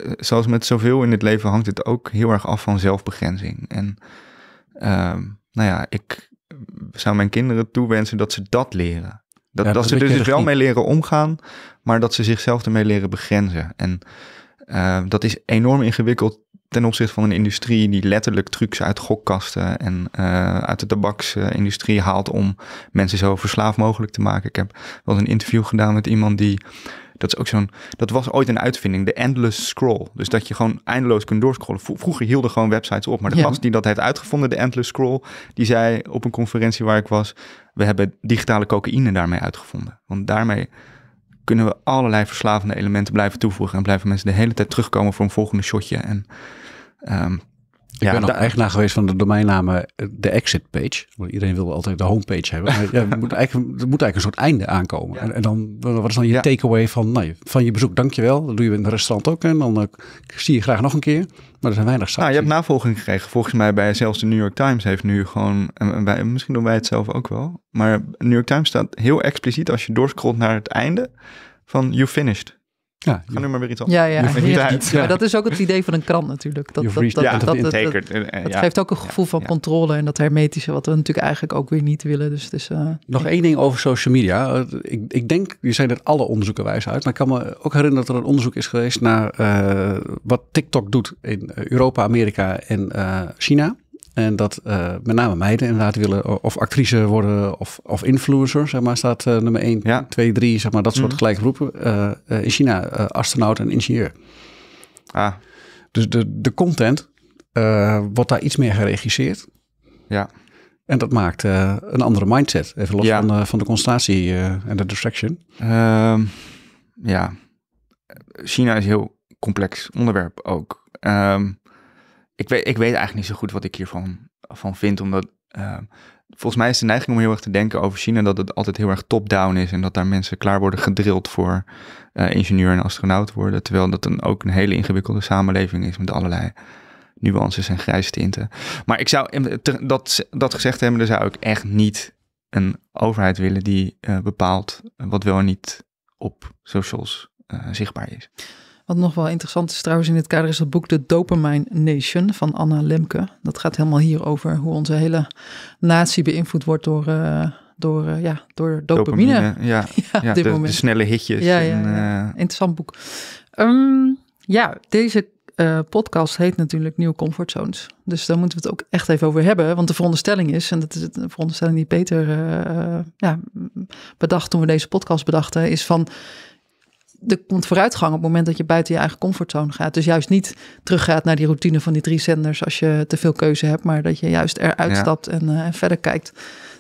eh, zoals met zoveel in het leven hangt het ook heel erg af van zelfbegrenzing. En ehm, nou ja, ik zou mijn kinderen toewensen dat ze dat leren. Dat, dat, ze dus, dus wel mee leren omgaan, maar dat ze zichzelf ermee leren begrenzen. En ehm, dat is enorm ingewikkeld ten opzichte van een industrie die letterlijk trucs uit gokkasten en eh, uit de tabaksindustrie haalt om mensen zo verslaafd mogelijk te maken. Ik heb wel een interview gedaan met iemand die. Dat, is ook zo'n, dat was ooit een uitvinding, de endless scroll. Dus dat je gewoon eindeloos kunt doorscrollen. Vroeger hielden gewoon websites op, maar de gast die dat heeft uitgevonden, de endless scroll, die zei op een conferentie waar ik was, we hebben digitale cocaïne daarmee uitgevonden. Want daarmee kunnen we allerlei verslavende elementen blijven toevoegen en blijven mensen de hele tijd terugkomen voor een volgende shotje. En Um, ik ja, ben nog eigenaar geweest van de domeinnamen eh, de exit page. Want iedereen wil altijd de homepage hebben. Maar ja, er, moet eigenlijk, moet eigenlijk een soort einde aankomen. En, en, dan, wat is dan je takeaway van, nou, van je bezoek? Dankjewel. Dat doe je in een restaurant ook. En dan eh, zie je graag nog een keer. Maar er zijn weinig zaken. Nou, je hebt navolging gekregen. Volgens mij bij zelfs de New York Times heeft nu gewoon... wij, misschien doen wij het zelf ook wel. Maar New York Times staat heel expliciet als je doorscrollt naar het einde van you finished. Ja, Ga nu maar weer iets anders. Ja, ja. ja. Maar dat is ook het idee van een krant natuurlijk. Dat, dat, dat, ja, dat, eh, geeft ook een gevoel van controle en dat hermetische, wat we natuurlijk eigenlijk ook weer niet willen. Dus, dus, uh, Nog één ding over social media. Ik, ik denk, je zei dat alle onderzoeken wijs uit, maar ik kan me ook herinneren dat er een onderzoek is geweest naar eh, wat TikTok doet in Europa, Amerika en China. En dat eh, met name meiden inderdaad willen of actrice worden of, of influencer, zeg maar, staat eh, nummer 1, ja. 2, 3, zeg maar, dat soort gelijk -hmm. gelijke roepen. Eh, in China astronaut en ingenieur. Ah. Dus de, de content wordt daar iets meer geregisseerd. Ja. En dat maakt een andere mindset, even los van, van de constatie en de distraction. Um, ja, China is heel complex onderwerp ook. Ehm, ik, weet, ik weet eigenlijk niet zo goed wat ik hiervan van vind, omdat ehm, volgens mij is de neiging om heel erg te denken over China dat het altijd heel erg top-down is en dat daar mensen klaar worden gedrild voor eh, ingenieur en astronaut worden, terwijl dat dan ook een hele ingewikkelde samenleving is met allerlei nuances en grijze tinten. Maar ik zou, eh, dat, dat gezegd hebben, dan zou ik echt niet een overheid willen die eh, bepaalt wat wel en niet op socials zichtbaar is. Wat nog wel interessant is trouwens in dit kader is het boek De Dopamine Nation van Anna Lemke. Dat gaat helemaal hier over hoe onze hele natie beïnvloed wordt door, eh, door, eh, ja, door dopamine. ja, ja, ja de, snelle hitjes. Ja, en, ja, eh, Interessant boek. Ehm, ja, deze podcast heet natuurlijk Nieuwe Zones. Dus daar moeten we het ook echt even over hebben. Want de veronderstelling is, en dat is de veronderstelling die Peter ja, bedacht toen we deze podcast bedachten, is van er komt vooruitgang op het moment dat je buiten je eigen comfortzone gaat. Dus juist niet teruggaat naar die routine van die drie zenders als je te veel keuze hebt, maar dat je juist eruit stapt eh, en, verder kijkt.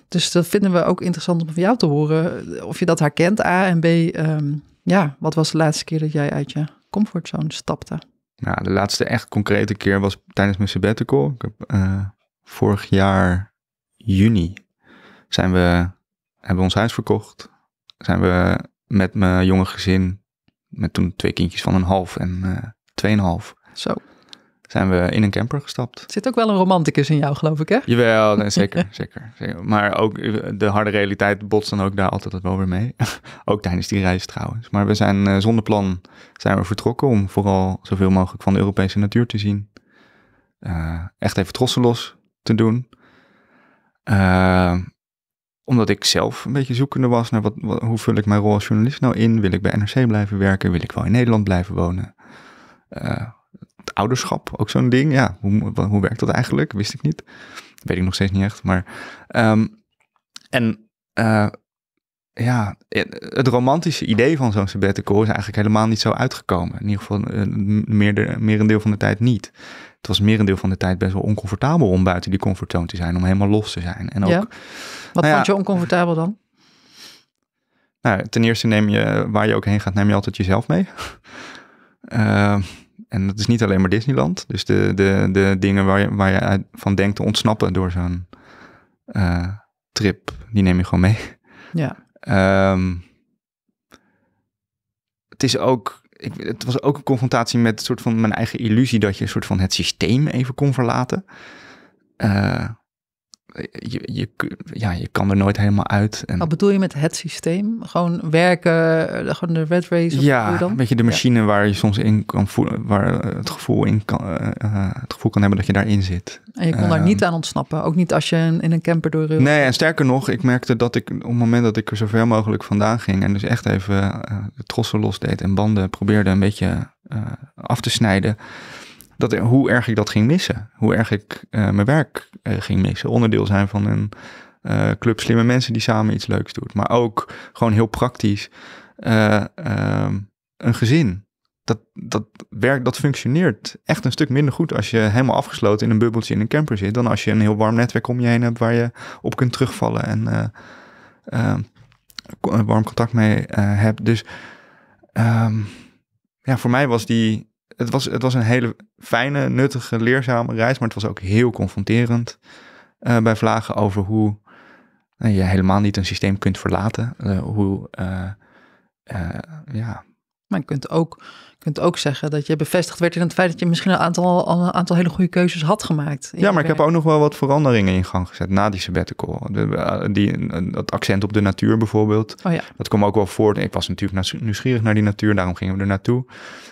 Dus dat vinden we ook interessant om van jou te horen. Of je dat herkent, A. En B, ehm, ja, wat was de laatste keer dat jij uit je comfortzone stapte? Nou, de laatste echt concrete keer was tijdens mijn sabbatical. Ik heb, eh, vorig jaar juni zijn we, hebben we ons huis verkocht. Zijn we met mijn jonge gezin met toen twee kindjes van een half en uh, tweeënhalf. Zo. Zijn we in een camper gestapt. Er zit ook wel een romanticus in jou, geloof ik, hè? Jawel, nee, zeker, zeker, Maar ook eh, de harde realiteit botst dan ook daar altijd wel weer mee. ook tijdens die reis trouwens. Maar we zijn eh, zonder plan zijn we vertrokken om vooral zoveel mogelijk van de Europese natuur te zien. echt even los te doen omdat ik zelf een beetje zoekende was naar wat, hoe vul ik mijn rol als journalist nou in. Wil ik bij NRC blijven werken? Wil ik wel in Nederland blijven wonen? Eh, het ouderschap, ook zo'n ding. Ja, hoe, hoe werkt dat eigenlijk? Wist ik niet. Dat weet ik nog steeds niet echt. Maar, ehm, en eh, ja, eh, het romantische idee van zo'n sabbatical is eigenlijk helemaal niet zo uitgekomen. In ieder geval uh, meer, meer een deel van de tijd niet het was merendeel van de tijd best wel oncomfortabel om buiten die comfortzone te zijn, om helemaal los te zijn. En ook, Wat nou vond je oncomfortabel dan? Nou, ten eerste neem je, waar je ook heen gaat, neem je altijd jezelf mee. Eh, en dat is niet alleen maar Disneyland. Dus de, de, de dingen waar je, waar je van denkt te ontsnappen door zo'n eh, trip, die neem je gewoon mee. Ja. Ehm, het is ook ik, het was ook een confrontatie met soort van mijn eigen illusie dat je een soort van het systeem even kon verlaten. Eh, je, je, ja, je kan er nooit helemaal uit. En... Wat bedoel je met het systeem? Gewoon werken, eh, gewoon de red race? Of ja, dan? een beetje de machine waar je soms in kan voelen, waar eh, het gevoel, in kan, eh, het gevoel kan hebben dat je daarin zit. En je kon daar ehm, niet aan ontsnappen, ook niet als je in een camper door... Nee, en sterker nog, ik merkte dat ik op het moment dat ik er zoveel mogelijk vandaan ging en dus echt even uh, de trossen losdeed en banden probeerde een beetje af te snijden dat, hoe erg ik dat ging missen. Hoe erg ik eh, mijn werk eh, ging missen. Onderdeel zijn van een eh, club slimme mensen die samen iets leuks doet. Maar ook gewoon heel praktisch ehm, een gezin. Dat, dat werk, dat functioneert echt een stuk minder goed als je helemaal afgesloten in een bubbeltje in een camper zit. Dan als je een heel warm netwerk om je heen hebt waar je op kunt terugvallen en ehm, warm contact mee hebt. Dus ehm, ja, voor mij was die het, was, het was een hele fijne, nuttige, leerzame reis, maar het was ook heel confronterend eh, bij vragen over hoe eh, je helemaal niet een systeem kunt verlaten. Eh, hoe ja, maar je kunt ook, kunt ook zeggen dat je bevestigd werd in het feit dat je misschien een aantal, een aantal hele goede keuzes had gemaakt. Ja, maar ik heb ook nog wel wat veranderingen in gang gezet na die sabbatical. De, eh, die, dat accent op de natuur bijvoorbeeld. Oh ja. Dat kwam ook wel voor. Ik was natuurlijk nieuwsgierig naar die natuur, daarom gingen we er naartoe.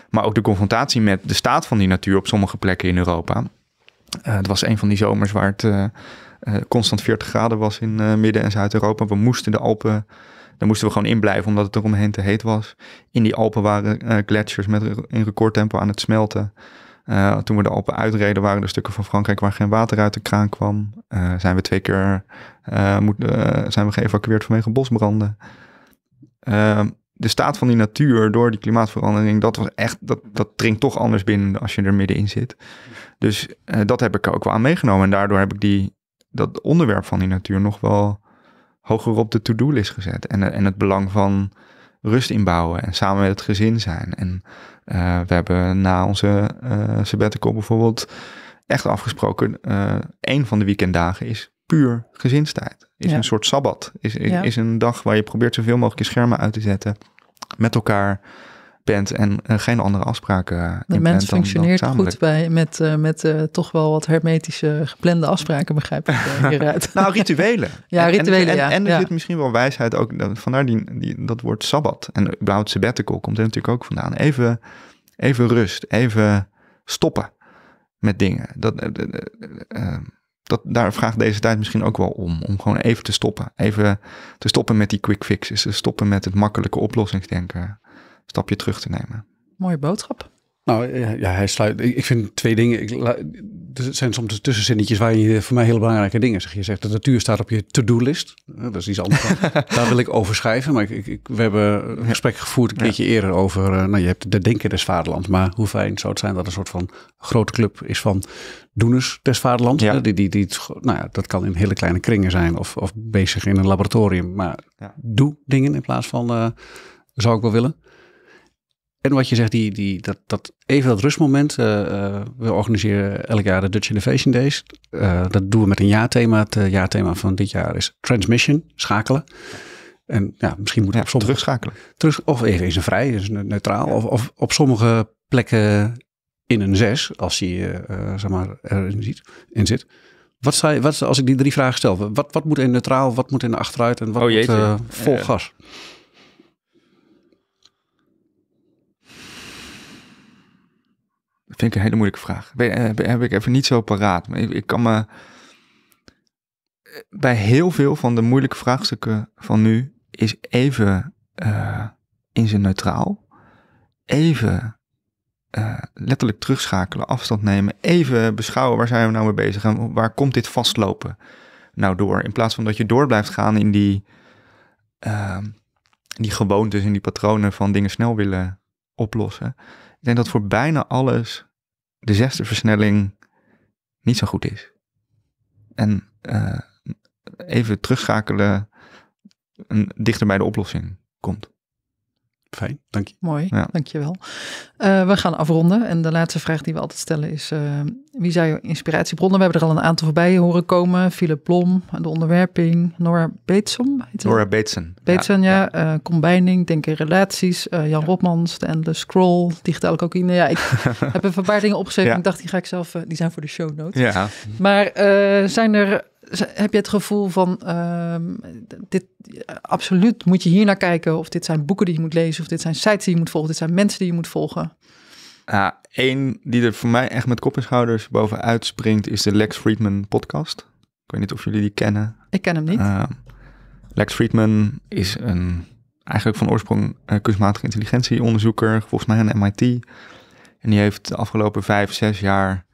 Maar ook de confrontatie met de staat van die natuur op sommige plekken in Europa. Uh, het was een van die zomers waar het eh, constant 40 graden was in Midden- en Zuid-Europa. We moesten de Alpen daar moesten we gewoon in blijven, omdat het er omheen te heet was. In die Alpen waren uh, gletsjers met in recordtempo aan het smelten. Eh, toen we de Alpen uitreden, waren er stukken van Frankrijk waar geen water uit de kraan kwam. Eh, zijn we twee keer zijn we geëvacueerd vanwege bosbranden. Ehm, de staat van die natuur door die klimaatverandering, dat was echt, dat, dat dringt toch anders binnen als je er middenin zit. Dus dat heb ik ook wel aan meegenomen. En daardoor heb ik die, dat onderwerp van die natuur nog wel hoger op de to-do list gezet. En, eh, en het belang van rust inbouwen en samen met het gezin zijn. En eh, we hebben na onze uh, sabbatical bijvoorbeeld echt afgesproken, een één van de weekenddagen is puur gezinstijd. Is een soort sabbat. Is, is, is een dag waar je probeert zoveel mogelijk je schermen uit te zetten. Met elkaar en eh, geen andere afspraken. Eh, de mens functioneert goed bij met, eh, met toch wel wat hermetische geplande afspraken, begrijp ik hieruit. nou, rituelen. ja, en, rituelen. En, en, er zit misschien wel wijsheid ook. Vandaar die, die, dat woord sabbat en überhaupt sabbatical komt er natuurlijk ook vandaan. Even, even rust, even stoppen met dingen. Dat, dat, daar vraagt deze tijd misschien ook wel om. Om gewoon even te stoppen. Even te stoppen met die quick fixes. Te stoppen met het makkelijke oplossingsdenken stapje terug te nemen. Mooie boodschap. Nou eh, ja, hij sluit. Ik vind twee dingen. Ik, er zijn soms tussenzinnetjes waar je voor mij hele belangrijke dingen zegt. Je zegt de natuur staat op je to-do-list. Dat is iets anders. Daar wil ik over schrijven. Maar ik, ik, we hebben een gesprek gevoerd een keertje eerder over. Eh, nou, je hebt de Denken des Vaderland. Maar hoe fijn zou het zijn dat een soort van grote club is van doeners des Vaderlands. Ja. Die, die, die, nou ja, dat kan in hele kleine kringen zijn of, of bezig in een laboratorium. Maar doe dingen in plaats van eh, zou ik wel willen. En wat je zegt, die, die, dat, dat, even dat rustmoment. Eh, eh, we organiseren elk jaar de Dutch Innovation Days. Eh, dat doen we met een jaarthema. Het jaarthema van dit jaar is transmission, schakelen. En ja, misschien moet ja, op sommige, terugschakelen. Terug, of even eens een vrij, dus neutraal. Of, of, op sommige plekken in een zes, als je zeg maar, erin ziet, in zit. Wat zei, wat, als ik die drie vragen stel, wat, wat moet in neutraal, wat moet in achteruit en wat oh, moet vol gas? vind ik een hele moeilijke vraag. Eh, heb ik even niet zo paraat. Maar ik, ik kan me eh, bij heel veel van de moeilijke vraagstukken van nu is even eh, in zijn neutraal. Even letterlijk terugschakelen, afstand nemen. Even beschouwen waar zijn we nou mee bezig en waar komt dit vastlopen nou door. In plaats van dat je door blijft gaan in die, ehm, die gewoontes en die patronen van dingen snel willen oplossen. Ik denk dat voor bijna alles de zesde versnelling niet zo goed is. En eh, even terugschakelen een, dichter bij de oplossing komt. Fijn, dank je. Mooi, ja. dankjewel. Uh, eh, we gaan afronden en de laatste vraag die we altijd stellen is, eh, wie zijn je inspiratiebronnen? We hebben er al een aantal voorbij horen komen. Philip Blom, de onderwerping. Nora Beetsen. Nora Betsen. ja. ja. Eh, combining, denk in relaties. Eh, Jan ja. Rotmans, The Endless Scroll. Digitaal ook in. Ja, ik heb een paar dingen opgeschreven. Ik dacht, die ga ik zelf... Eh, die zijn voor de show notes. Ja. Maar zijn er... Heb je het gevoel van, ehm, dit, absoluut moet je hier naar kijken, of dit zijn boeken die je moet lezen, of dit zijn sites die je moet volgen, dit zijn mensen die je moet volgen? Ja, ah, één die er voor mij echt met kop en schouders bovenuit springt is de Lex Friedman podcast. Ik weet niet of jullie die kennen. Ik ken hem niet. Ah, Lex Friedman is een eigenlijk van oorsprong eh, kunstmatige intelligentie onderzoeker, volgens mij aan MIT. En die heeft de afgelopen vijf, zes jaar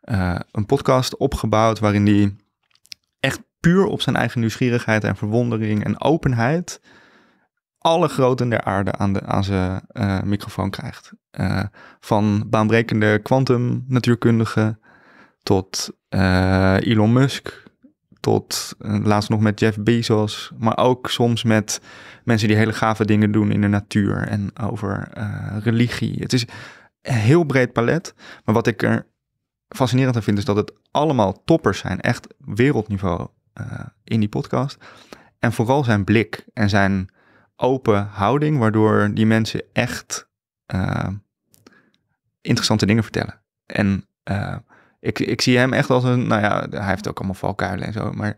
eh, een podcast opgebouwd waarin hij echt puur op zijn eigen nieuwsgierigheid en verwondering en openheid alle groten der aarde aan, de, aan zijn eh, microfoon krijgt. Eh, van baanbrekende quantum natuurkundigen tot eh, Elon Musk, tot laatst nog met Jeff Bezos, maar ook soms met mensen die hele gave dingen doen in de natuur en over religie. Het is een heel breed palet, maar wat ik er fascinerend aan vind is dat het allemaal toppers zijn, echt wereldniveau in die podcast. En vooral zijn blik en zijn open houding, waardoor die mensen echt eh, interessante dingen vertellen. En eh, ik, ik zie hem echt als een, nou ja, hij heeft ook allemaal valkuilen en zo, maar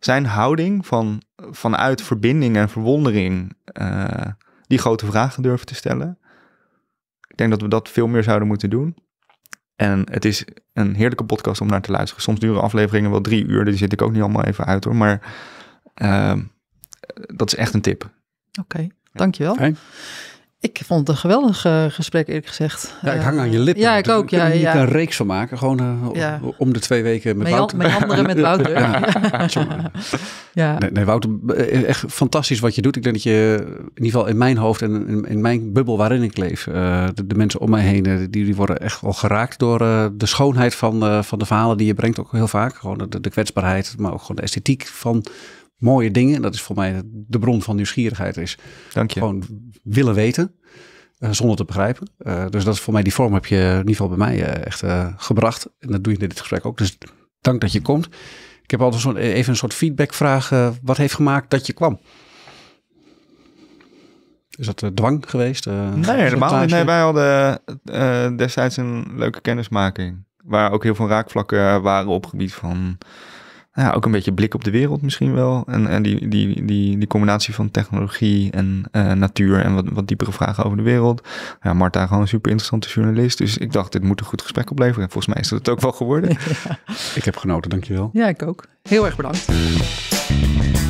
zijn houding van, vanuit verbinding en verwondering eh, die grote vragen durven te stellen. Ik denk dat we dat veel meer zouden moeten doen. En het is een heerlijke podcast om naar te luisteren. Soms duren afleveringen wel drie uur, die zit ik ook niet allemaal even uit hoor, maar ehm, dat is echt een tip. Oké, dankjewel. Ik vond het een geweldig eh, gesprek, eerlijk gezegd. Ja, ik eh, hang aan je lippen. Ja, ik ook. Ja, ja. niet een reeks van maken, gewoon eh, om de twee weken met, Wouter. Met anderen met Wouter. ja. ja. Nee, Wouter, echt fantastisch wat je doet. Ik denk dat je, in ieder geval in mijn hoofd en in, mijn bubbel waarin ik leef, de, mensen om mij heen, die, die worden echt wel geraakt door de schoonheid van, van de verhalen die je brengt. Ook heel vaak, gewoon de kwetsbaarheid, maar ook gewoon de esthetiek van mooie dingen. Dat is voor mij de bron van nieuwsgierigheid is. Dank je. Gewoon willen weten. Eh, zonder te begrijpen. Eh, dus dat is voor mij die vorm heb je in ieder geval bij mij eh, echt gebracht. En dat doe je in dit gesprek ook. Dus dank dat je komt. Ik heb altijd zo, even een soort feedbackvraag. wat heeft gemaakt dat je kwam? Is dat dwang geweest? nee, helemaal niet. Nee, wij hadden destijds een leuke kennismaking. Waar ook heel veel raakvlakken waren op gebied van ja, ook een beetje blik op de wereld misschien wel. En, en die, die, die, die combinatie van technologie en eh, natuur en wat, wat diepere vragen over de wereld. Ja, Marta gewoon een super interessante journalist. Dus ik dacht, dit moet een goed gesprek opleveren. En volgens mij is dat het ook wel geworden. Ik heb genoten, dankjewel. Ja, ik ook. Heel erg bedankt.